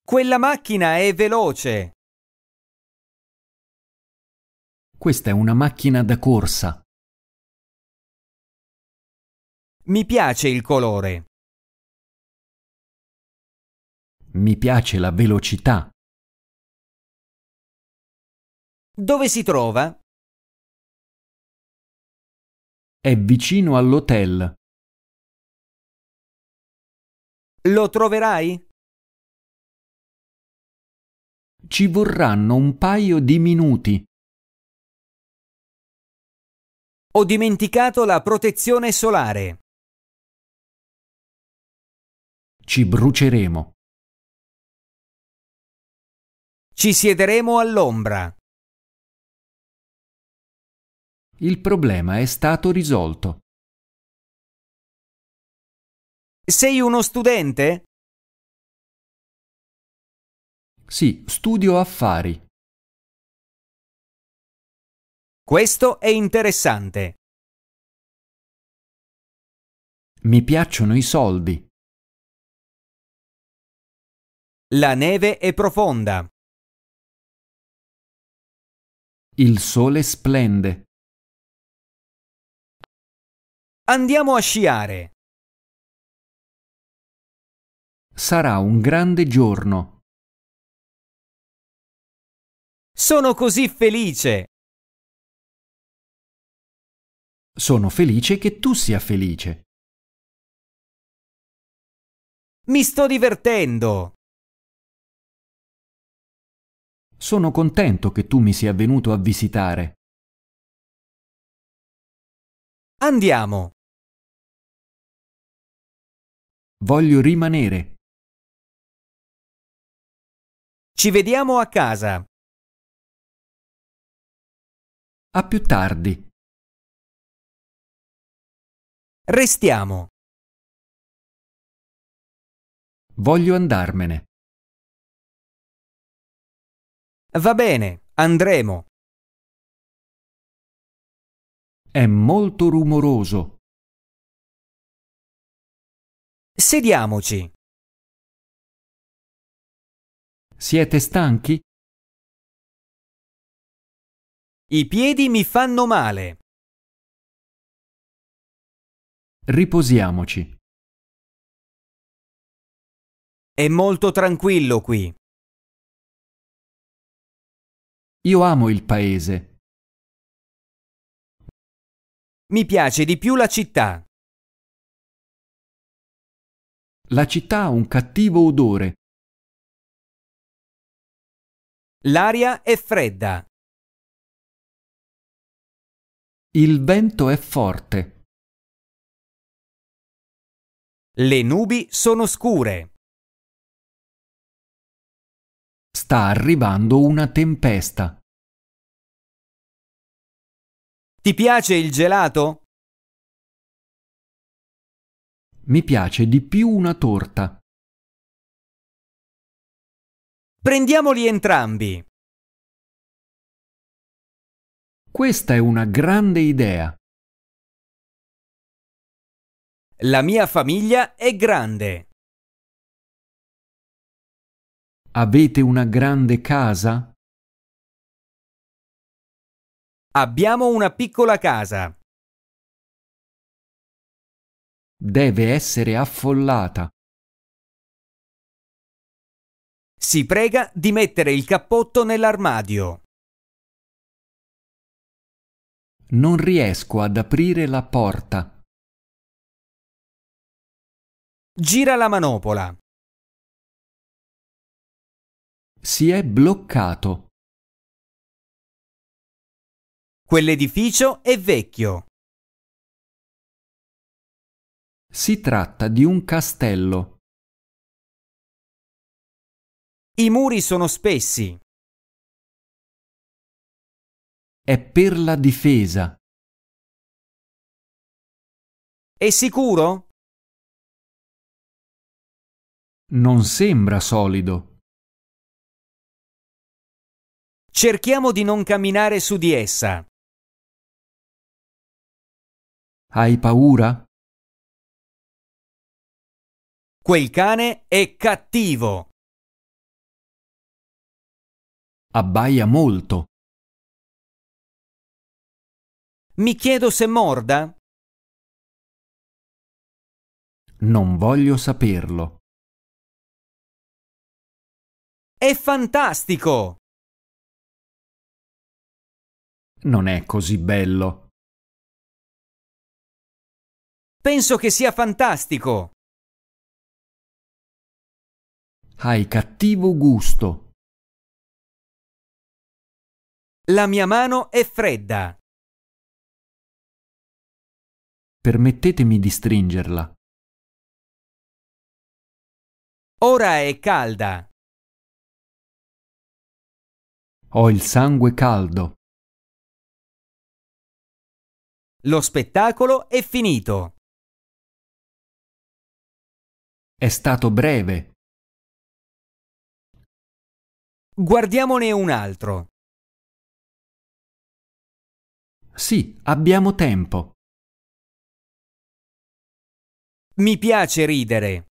Quella macchina è veloce. Questa è una macchina da corsa. Mi piace il colore. Mi piace la velocità. Dove si trova? È vicino all'hotel. Lo troverai? Ci vorranno un paio di minuti. Ho dimenticato la protezione solare. Ci bruceremo. Ci siederemo all'ombra. Il problema è stato risolto. Sei uno studente? Sì, studio affari. Questo è interessante. Mi piacciono i soldi. La neve è profonda. Il sole splende. Andiamo a sciare. Sarà un grande giorno. Sono così felice. Sono felice che tu sia felice. Mi sto divertendo. Sono contento che tu mi sia venuto a visitare. Andiamo. Voglio rimanere. Ci vediamo a casa. A più tardi. Restiamo. Voglio andarmene. Va bene, andremo. È molto rumoroso. Sediamoci. Siete stanchi? I piedi mi fanno male. Riposiamoci. È molto tranquillo qui. Io amo il paese. Mi piace di più la città. La città ha un cattivo odore. L'aria è fredda. Il vento è forte. Le nubi sono scure. Sta arrivando una tempesta. Ti piace il gelato? Mi piace di più una torta. Prendiamoli entrambi. Questa è una grande idea. La mia famiglia è grande. Avete una grande casa? Abbiamo una piccola casa. Deve essere affollata. Si prega di mettere il cappotto nell'armadio. Non riesco ad aprire la porta. Gira la manopola si è bloccato. Quell'edificio è vecchio. Si tratta di un castello. I muri sono spessi. È per la difesa. È sicuro? Non sembra solido. Cerchiamo di non camminare su di essa. Hai paura? Quel cane è cattivo. Abbaia molto. Mi chiedo se morda. Non voglio saperlo. È fantastico! non è così bello. Penso che sia fantastico. Hai cattivo gusto. La mia mano è fredda. Permettetemi di stringerla. Ora è calda. Ho il sangue caldo. Lo spettacolo è finito. È stato breve. Guardiamone un altro. Sì, abbiamo tempo. Mi piace ridere.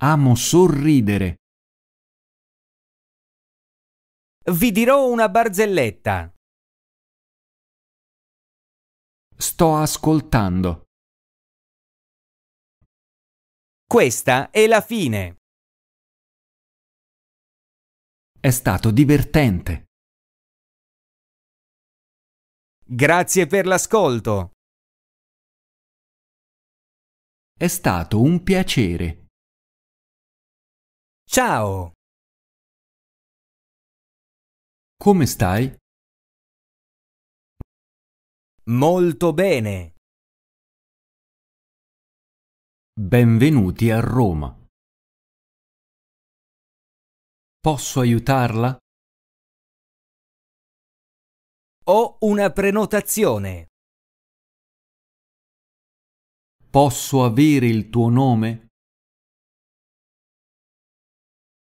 Amo sorridere. Vi dirò una barzelletta. Sto ascoltando. Questa è la fine. È stato divertente. Grazie per l'ascolto. È stato un piacere. Ciao. Come stai? Molto bene. Benvenuti a Roma. Posso aiutarla? Ho una prenotazione. Posso avere il tuo nome?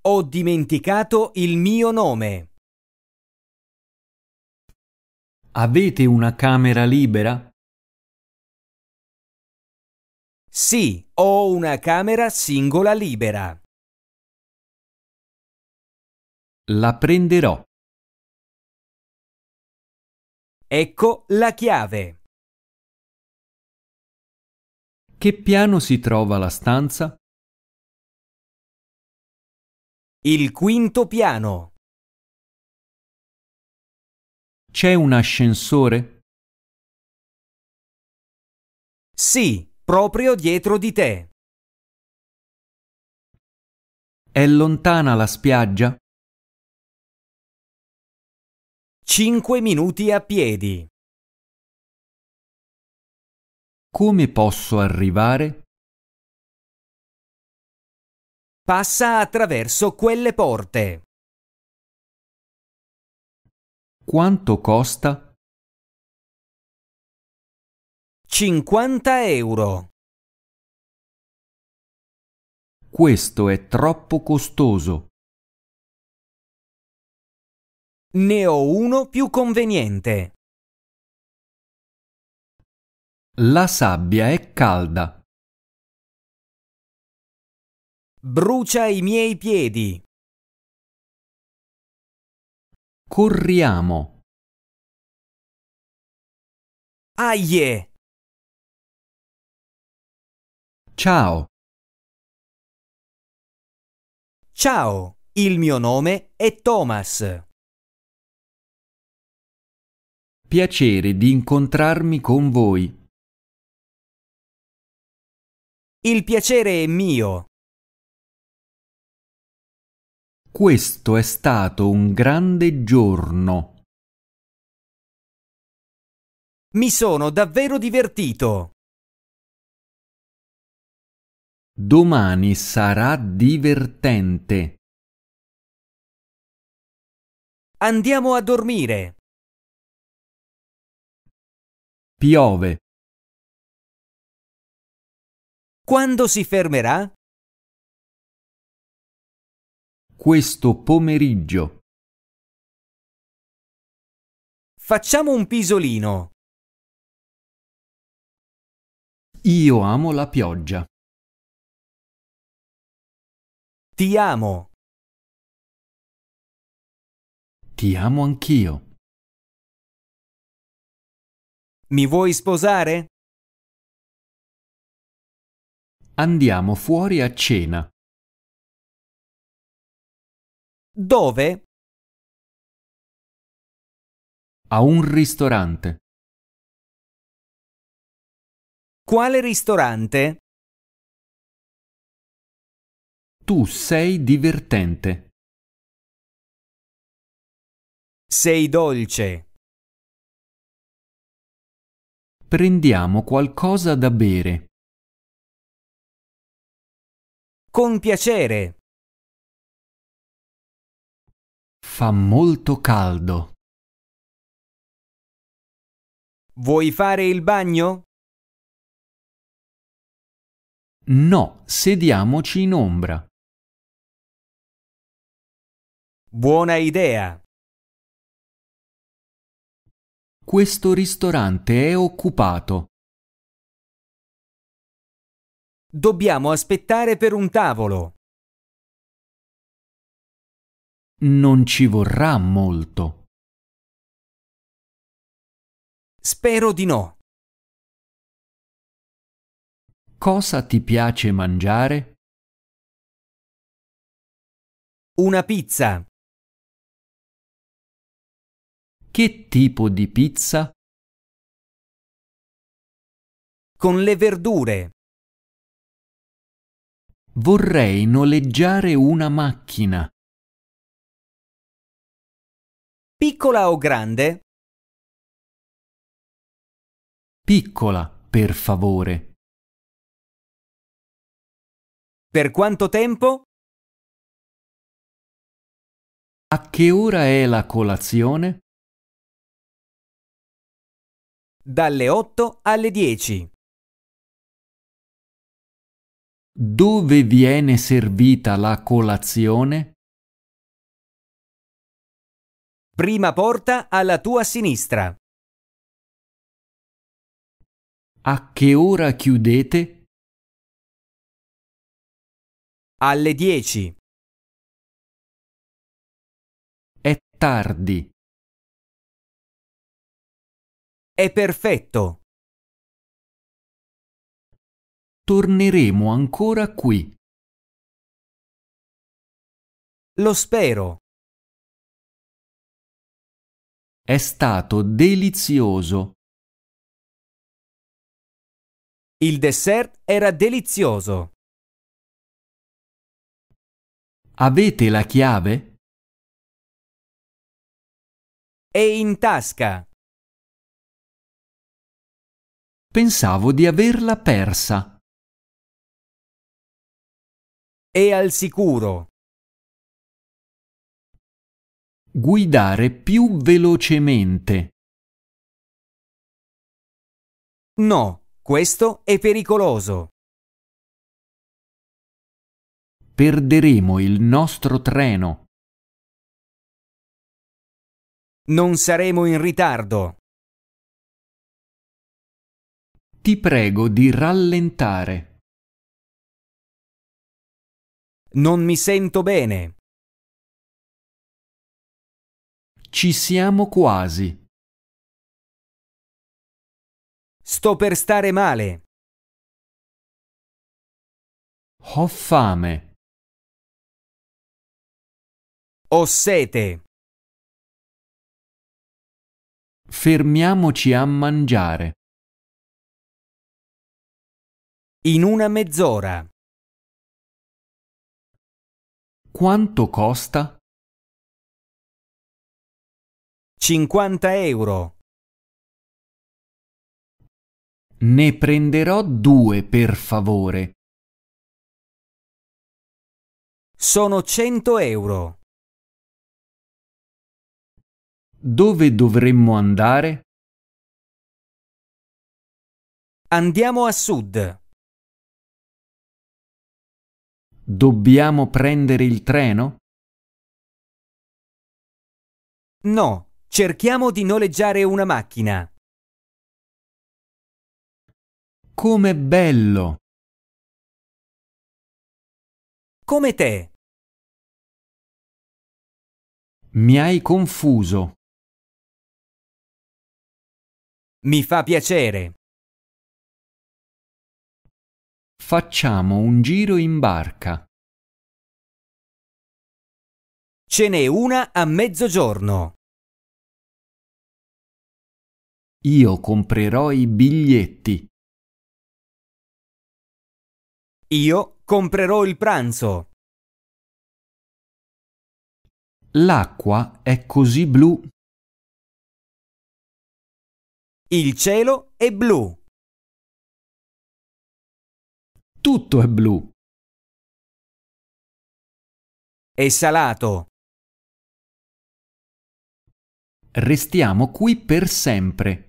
Ho dimenticato il mio nome. Avete una camera libera? Sì, ho una camera singola libera. La prenderò. Ecco la chiave. Che piano si trova la stanza? Il quinto piano. C'è un ascensore? Sì, proprio dietro di te. È lontana la spiaggia? Cinque minuti a piedi. Come posso arrivare? Passa attraverso quelle porte. Quanto costa? 50 euro. Questo è troppo costoso. Ne ho uno più conveniente. La sabbia è calda. Brucia i miei piedi. Corriamo. Aie. Ciao. Ciao, il mio nome è Thomas. Piacere di incontrarmi con voi. Il piacere è mio. Questo è stato un grande giorno. Mi sono davvero divertito. Domani sarà divertente. Andiamo a dormire. Piove. Quando si fermerà? questo pomeriggio. Facciamo un pisolino. Io amo la pioggia. Ti amo. Ti amo anch'io. Mi vuoi sposare? Andiamo fuori a cena. Dove? A un ristorante. Quale ristorante? Tu sei divertente. Sei dolce. Prendiamo qualcosa da bere. Con piacere. Fa molto caldo. Vuoi fare il bagno? No, sediamoci in ombra. Buona idea. Questo ristorante è occupato. Dobbiamo aspettare per un tavolo. Non ci vorrà molto. Spero di no. Cosa ti piace mangiare? Una pizza. Che tipo di pizza? Con le verdure. Vorrei noleggiare una macchina. Piccola o grande? Piccola, per favore. Per quanto tempo? A che ora è la colazione? Dalle 8 alle 10. Dove viene servita la colazione? Prima porta alla tua sinistra. A che ora chiudete? Alle 10. È tardi. È perfetto. Torneremo ancora qui. Lo spero. È stato delizioso. Il dessert era delizioso. Avete la chiave? È in tasca. Pensavo di averla persa. È al sicuro. Guidare più velocemente. No, questo è pericoloso. Perderemo il nostro treno. Non saremo in ritardo. Ti prego di rallentare. Non mi sento bene. Ci siamo quasi. Sto per stare male. Ho fame. Ho sete. Fermiamoci a mangiare. In una mezz'ora. Quanto costa? 50 euro. Ne prenderò due, per favore. Sono 100 euro. Dove dovremmo andare? Andiamo a sud. Dobbiamo prendere il treno? No, Cerchiamo di noleggiare una macchina. Come bello! Come te. Mi hai confuso. Mi fa piacere. Facciamo un giro in barca. Ce n'è una a mezzogiorno. Io comprerò i biglietti. Io comprerò il pranzo. L'acqua è così blu. Il cielo è blu. Tutto è blu. È salato. Restiamo qui per sempre.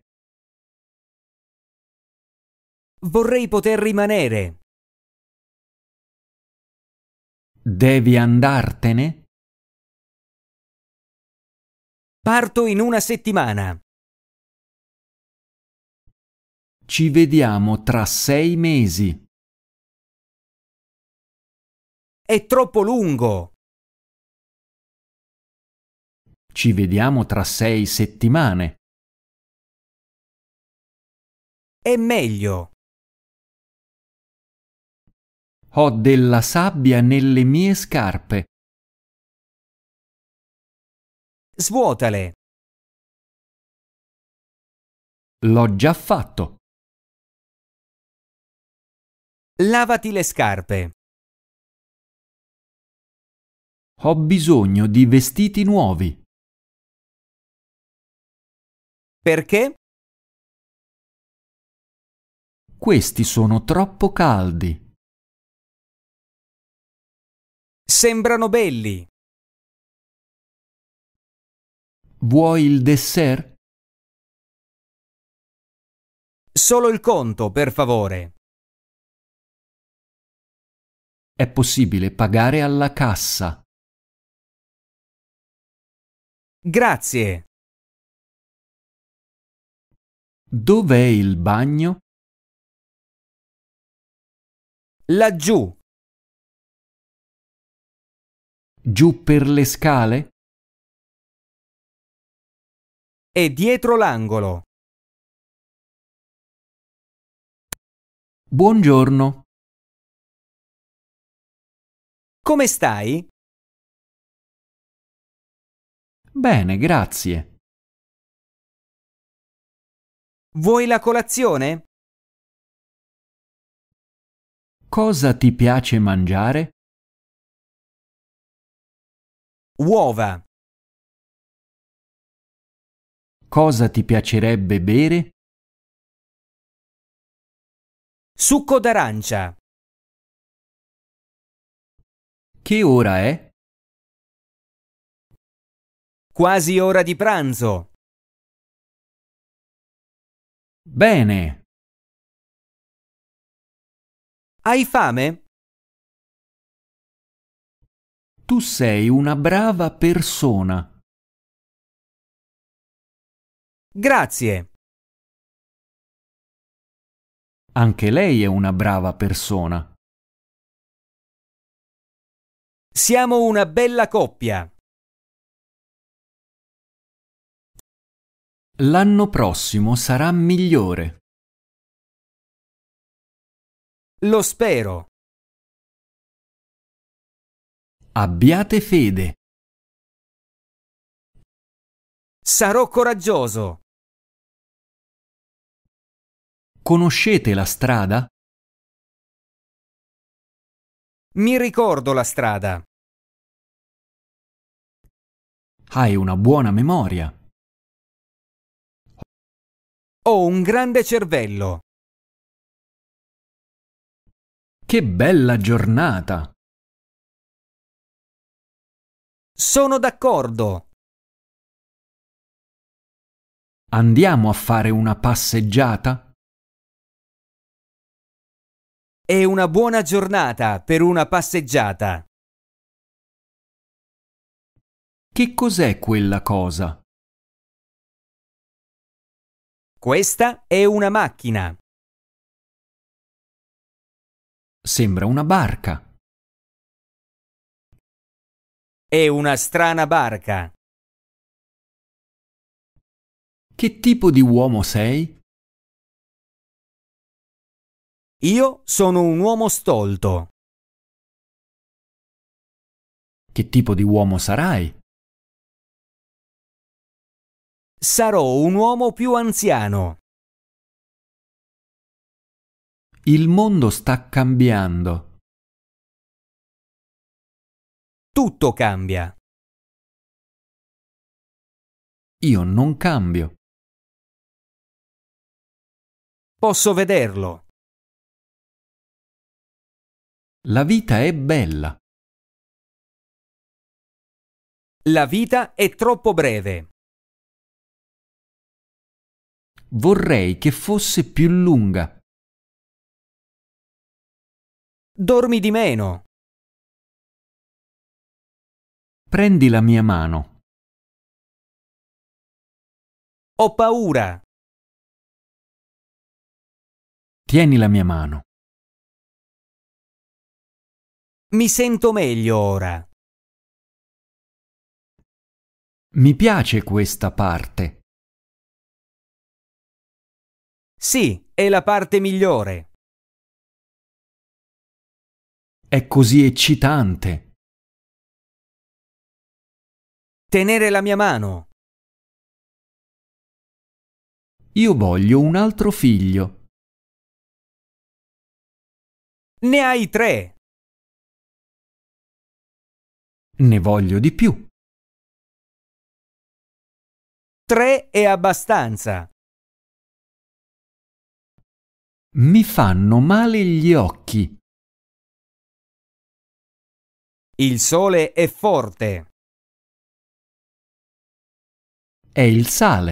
Vorrei poter rimanere. Devi andartene? Parto in una settimana. Ci vediamo tra sei mesi. È troppo lungo. Ci vediamo tra sei settimane. È meglio. Ho della sabbia nelle mie scarpe. Svuotale. L'ho già fatto. Lavati le scarpe. Ho bisogno di vestiti nuovi. Perché? Questi sono troppo caldi. Sembrano belli. Vuoi il dessert? Solo il conto, per favore. È possibile pagare alla cassa. Grazie. Dov'è il bagno? Laggiù giù per le scale? È dietro l'angolo. Buongiorno. Come stai? Bene, grazie. Vuoi la colazione? Cosa ti piace mangiare? Uova. Cosa ti piacerebbe bere? Succo d'arancia. Che ora è? Quasi ora di pranzo. Bene. Hai fame? Tu sei una brava persona. Grazie. Anche lei è una brava persona. Siamo una bella coppia. L'anno prossimo sarà migliore. Lo spero. Abbiate fede. Sarò coraggioso. Conoscete la strada? Mi ricordo la strada. Hai una buona memoria. Ho un grande cervello. Che bella giornata! Sono d'accordo. Andiamo a fare una passeggiata? È una buona giornata per una passeggiata. Che cos'è quella cosa? Questa è una macchina. Sembra una barca. È una strana barca. Che tipo di uomo sei? Io sono un uomo stolto. Che tipo di uomo sarai? Sarò un uomo più anziano. Il mondo sta cambiando. tutto cambia. Io non cambio. Posso vederlo. La vita è bella. La vita è troppo breve. Vorrei che fosse più lunga. Dormi di meno. Prendi la mia mano. Ho paura. Tieni la mia mano. Mi sento meglio ora. Mi piace questa parte. Sì, è la parte migliore. È così eccitante. Tenere la mia mano. Io voglio un altro figlio. Ne hai tre. Ne voglio di più. Tre è abbastanza. Mi fanno male gli occhi. Il sole è forte è il sale.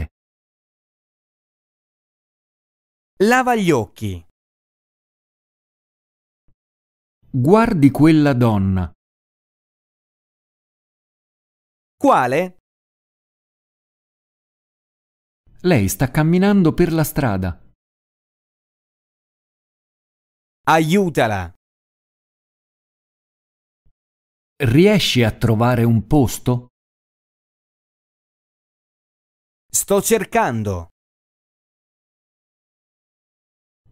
Lava gli occhi. Guardi quella donna. Quale? Lei sta camminando per la strada. Aiutala. Riesci a trovare un posto? Sto cercando.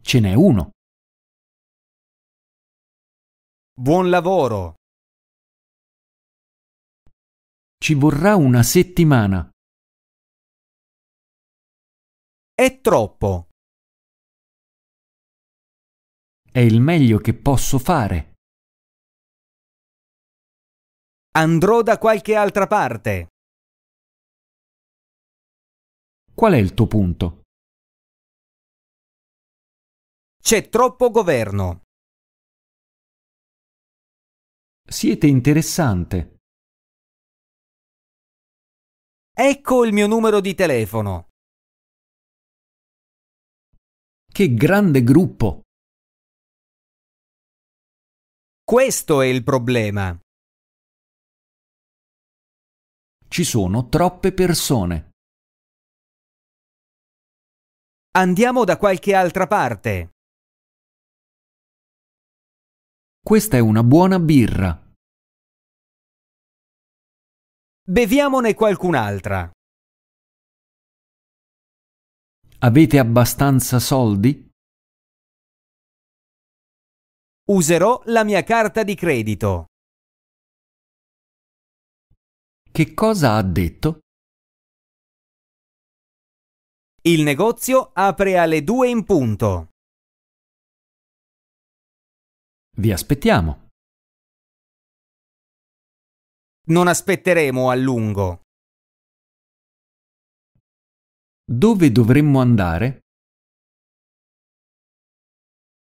Ce n'è uno. Buon lavoro. Ci vorrà una settimana. È troppo. È il meglio che posso fare. Andrò da qualche altra parte. Qual è il tuo punto? C'è troppo governo. Siete interessante. Ecco il mio numero di telefono. Che grande gruppo! Questo è il problema. Ci sono troppe persone. Andiamo da qualche altra parte. Questa è una buona birra. Beviamone qualcun'altra. Avete abbastanza soldi? Userò la mia carta di credito. Che cosa ha detto? Il negozio apre alle 2 in punto. Vi aspettiamo. Non aspetteremo a lungo. Dove dovremmo andare?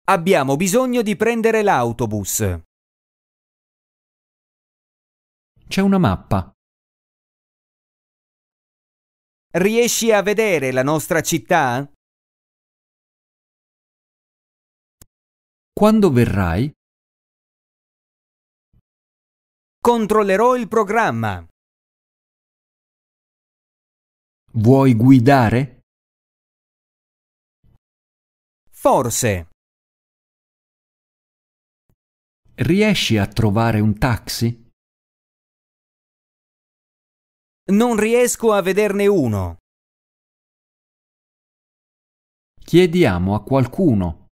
Abbiamo bisogno di prendere l'autobus. C'è una mappa. Riesci a vedere la nostra città? Quando verrai? Controllerò il programma. Vuoi guidare? Forse. Riesci a trovare un taxi? Non riesco a vederne uno. Chiediamo a qualcuno.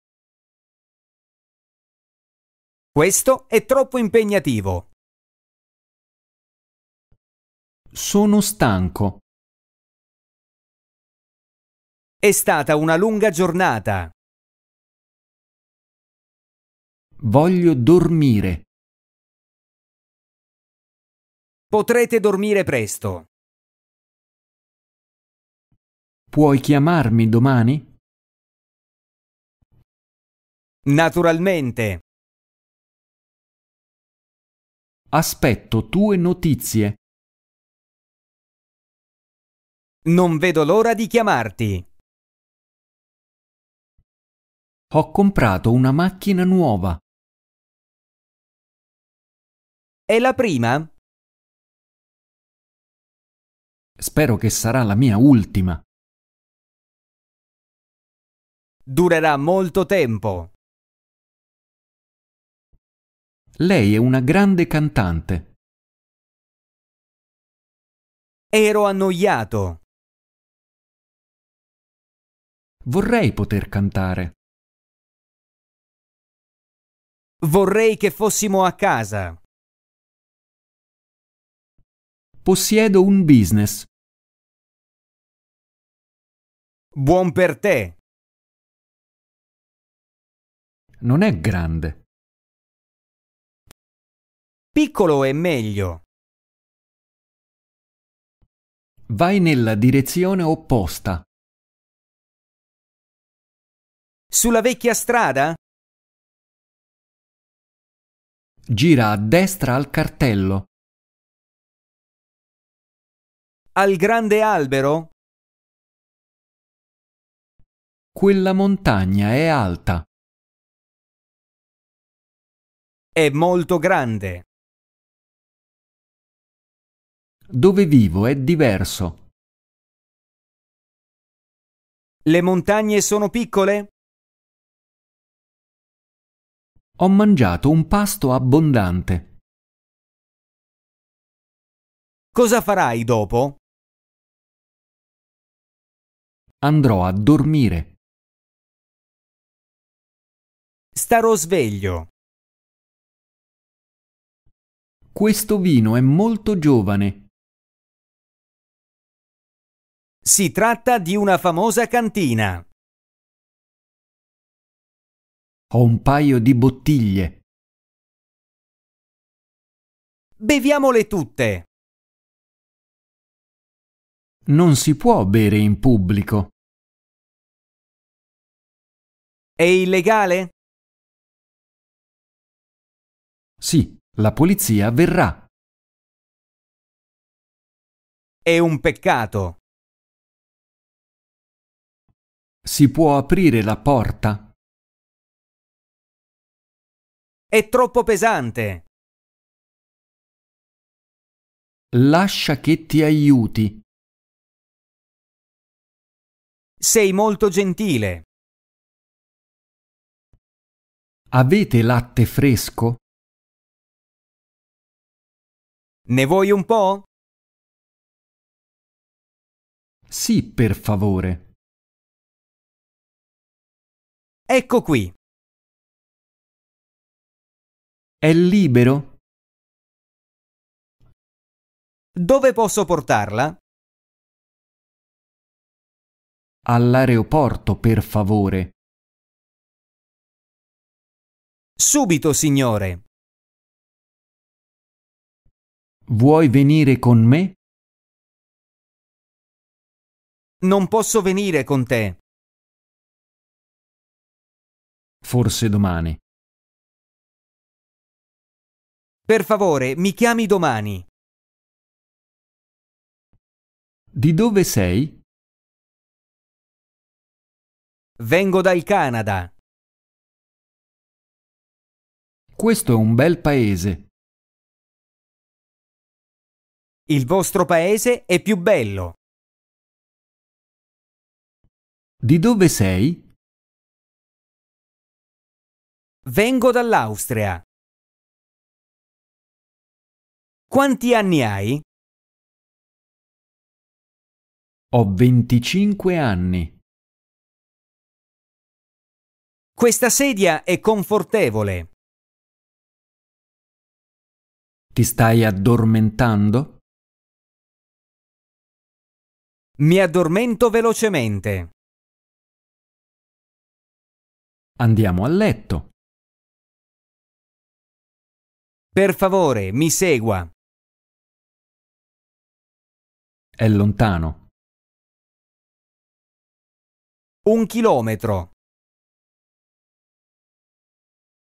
Questo è troppo impegnativo. Sono stanco. È stata una lunga giornata. Voglio dormire. Potrete dormire presto. Puoi chiamarmi domani? Naturalmente. Aspetto tue notizie. Non vedo l'ora di chiamarti. Ho comprato una macchina nuova. È la prima? Spero che sarà la mia ultima. Durerà molto tempo. Lei è una grande cantante. Ero annoiato. Vorrei poter cantare. Vorrei che fossimo a casa. Possiedo un business. Buon per te. Non è grande. Piccolo è meglio. Vai nella direzione opposta. Sulla vecchia strada? Gira a destra al cartello al grande albero? Quella montagna è alta. È molto grande. Dove vivo è diverso. Le montagne sono piccole? Ho mangiato un pasto abbondante. Cosa farai dopo? andrò a dormire. Starò sveglio. Questo vino è molto giovane. Si tratta di una famosa cantina. Ho un paio di bottiglie. Beviamole tutte. Non si può bere in pubblico. È illegale? Sì, la polizia verrà. È un peccato. Si può aprire la porta? È troppo pesante. Lascia che ti aiuti. Sei molto gentile. Avete latte fresco? Ne vuoi un po'? Sì, per favore. Ecco qui. È libero? Dove posso portarla? All'aeroporto, per favore. Subito, Signore. Vuoi venire con me? Non posso venire con te. Forse domani. Per favore, mi chiami domani. Di dove sei? Vengo dal Canada. Questo è un bel paese. Il vostro paese è più bello. Di dove sei? Vengo dall'Austria. Quanti anni hai? Ho 25 anni. Questa sedia è confortevole. Ti stai addormentando? Mi addormento velocemente. Andiamo a letto. Per favore, mi segua. È lontano. Un chilometro.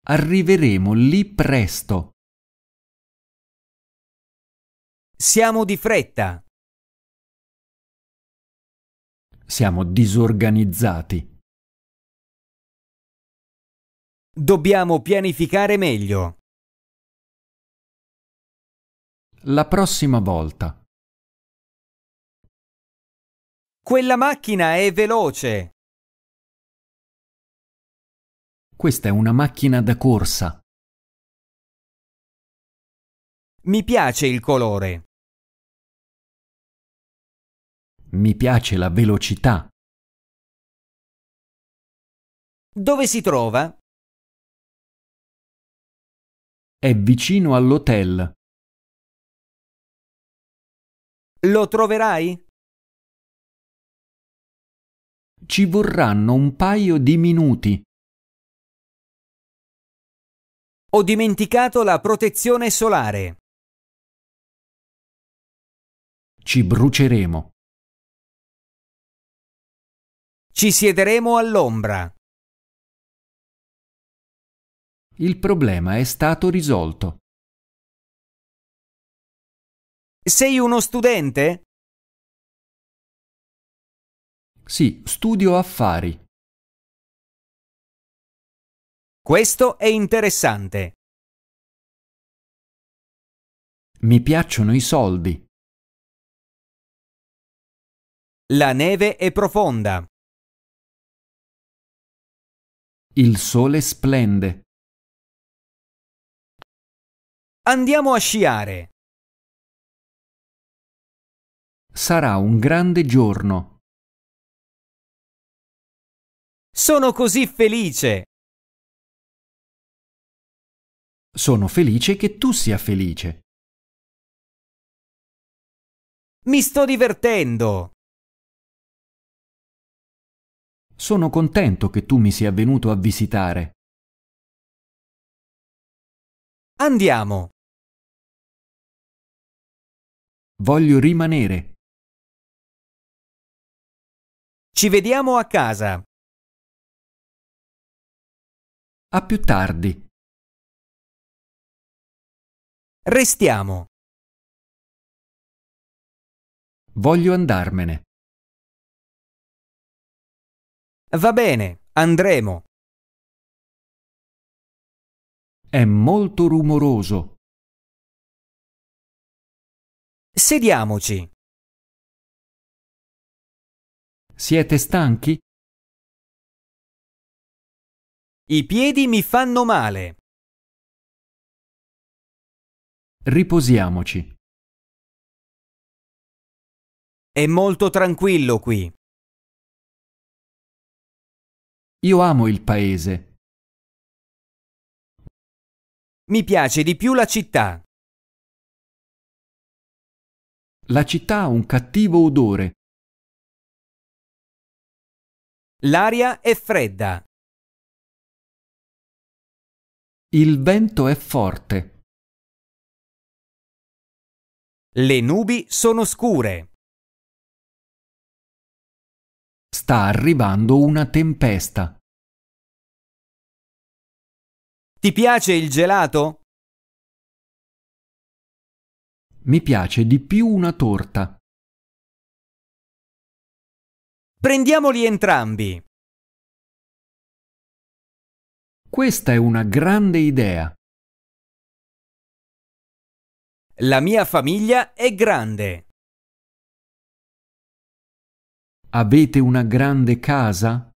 Arriveremo lì presto. Siamo di fretta. Siamo disorganizzati. Dobbiamo pianificare meglio. La prossima volta. Quella macchina è veloce. Questa è una macchina da corsa. Mi piace il colore. Mi piace la velocità. Dove si trova? È vicino all'hotel. Lo troverai? Ci vorranno un paio di minuti. Ho dimenticato la protezione solare. Ci bruceremo. Ci siederemo all'ombra. Il problema è stato risolto. Sei uno studente? Sì, studio affari. Questo è interessante. Mi piacciono i soldi. La neve è profonda. Il sole splende. Andiamo a sciare. Sarà un grande giorno. Sono così felice. Sono felice che tu sia felice. Mi sto divertendo. Sono contento che tu mi sia venuto a visitare. Andiamo. Voglio rimanere. Ci vediamo a casa. A più tardi. Restiamo. Voglio andarmene. Va bene, andremo. È molto rumoroso. Sediamoci. Siete stanchi? I piedi mi fanno male. Riposiamoci. È molto tranquillo qui. Io amo il paese. Mi piace di più la città. La città ha un cattivo odore. L'aria è fredda. Il vento è forte. Le nubi sono scure. Sta arrivando una tempesta. Ti piace il gelato? Mi piace di più una torta. Prendiamoli entrambi. Questa è una grande idea. La mia famiglia è grande. Avete una grande casa?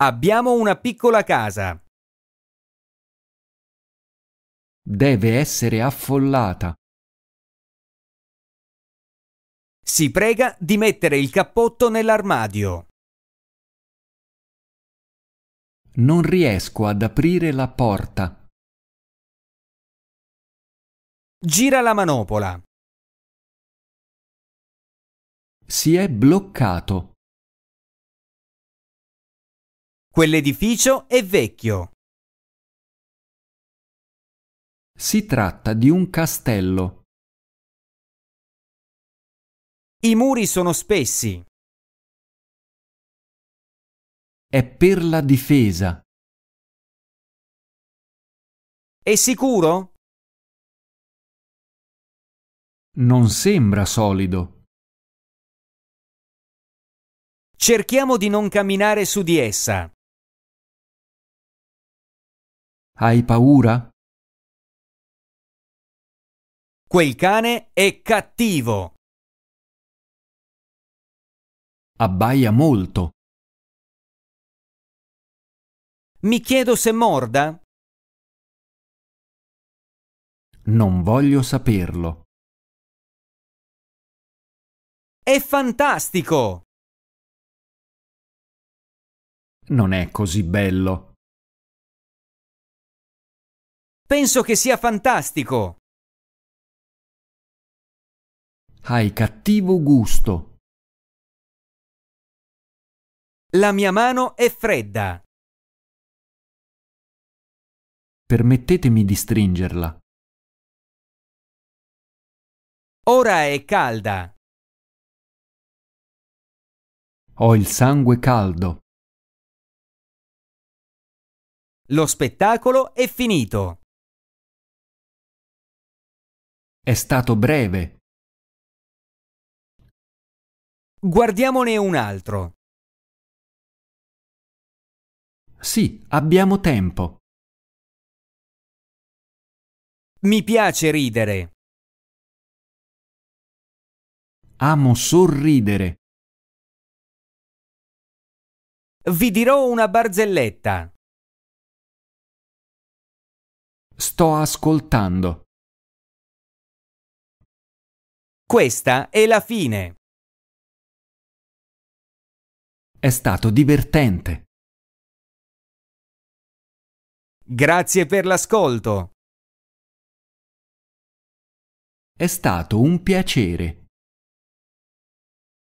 Abbiamo una piccola casa. Deve essere affollata. Si prega di mettere il cappotto nell'armadio. Non riesco ad aprire la porta. Gira la manopola si è bloccato. Quell'edificio è vecchio. Si tratta di un castello. I muri sono spessi. È per la difesa. È sicuro? Non sembra solido. Cerchiamo di non camminare su di essa. Hai paura? Quel cane è cattivo. Abbaia molto. Mi chiedo se morda. Non voglio saperlo. È fantastico! non è così bello. Penso che sia fantastico. Hai cattivo gusto. La mia mano è fredda. Permettetemi di stringerla. Ora è calda. Ho il sangue caldo. Lo spettacolo è finito. È stato breve. Guardiamone un altro. Sì, abbiamo tempo. Mi piace ridere. Amo sorridere. Vi dirò una barzelletta. Sto ascoltando. Questa è la fine. È stato divertente. Grazie per l'ascolto. È stato un piacere.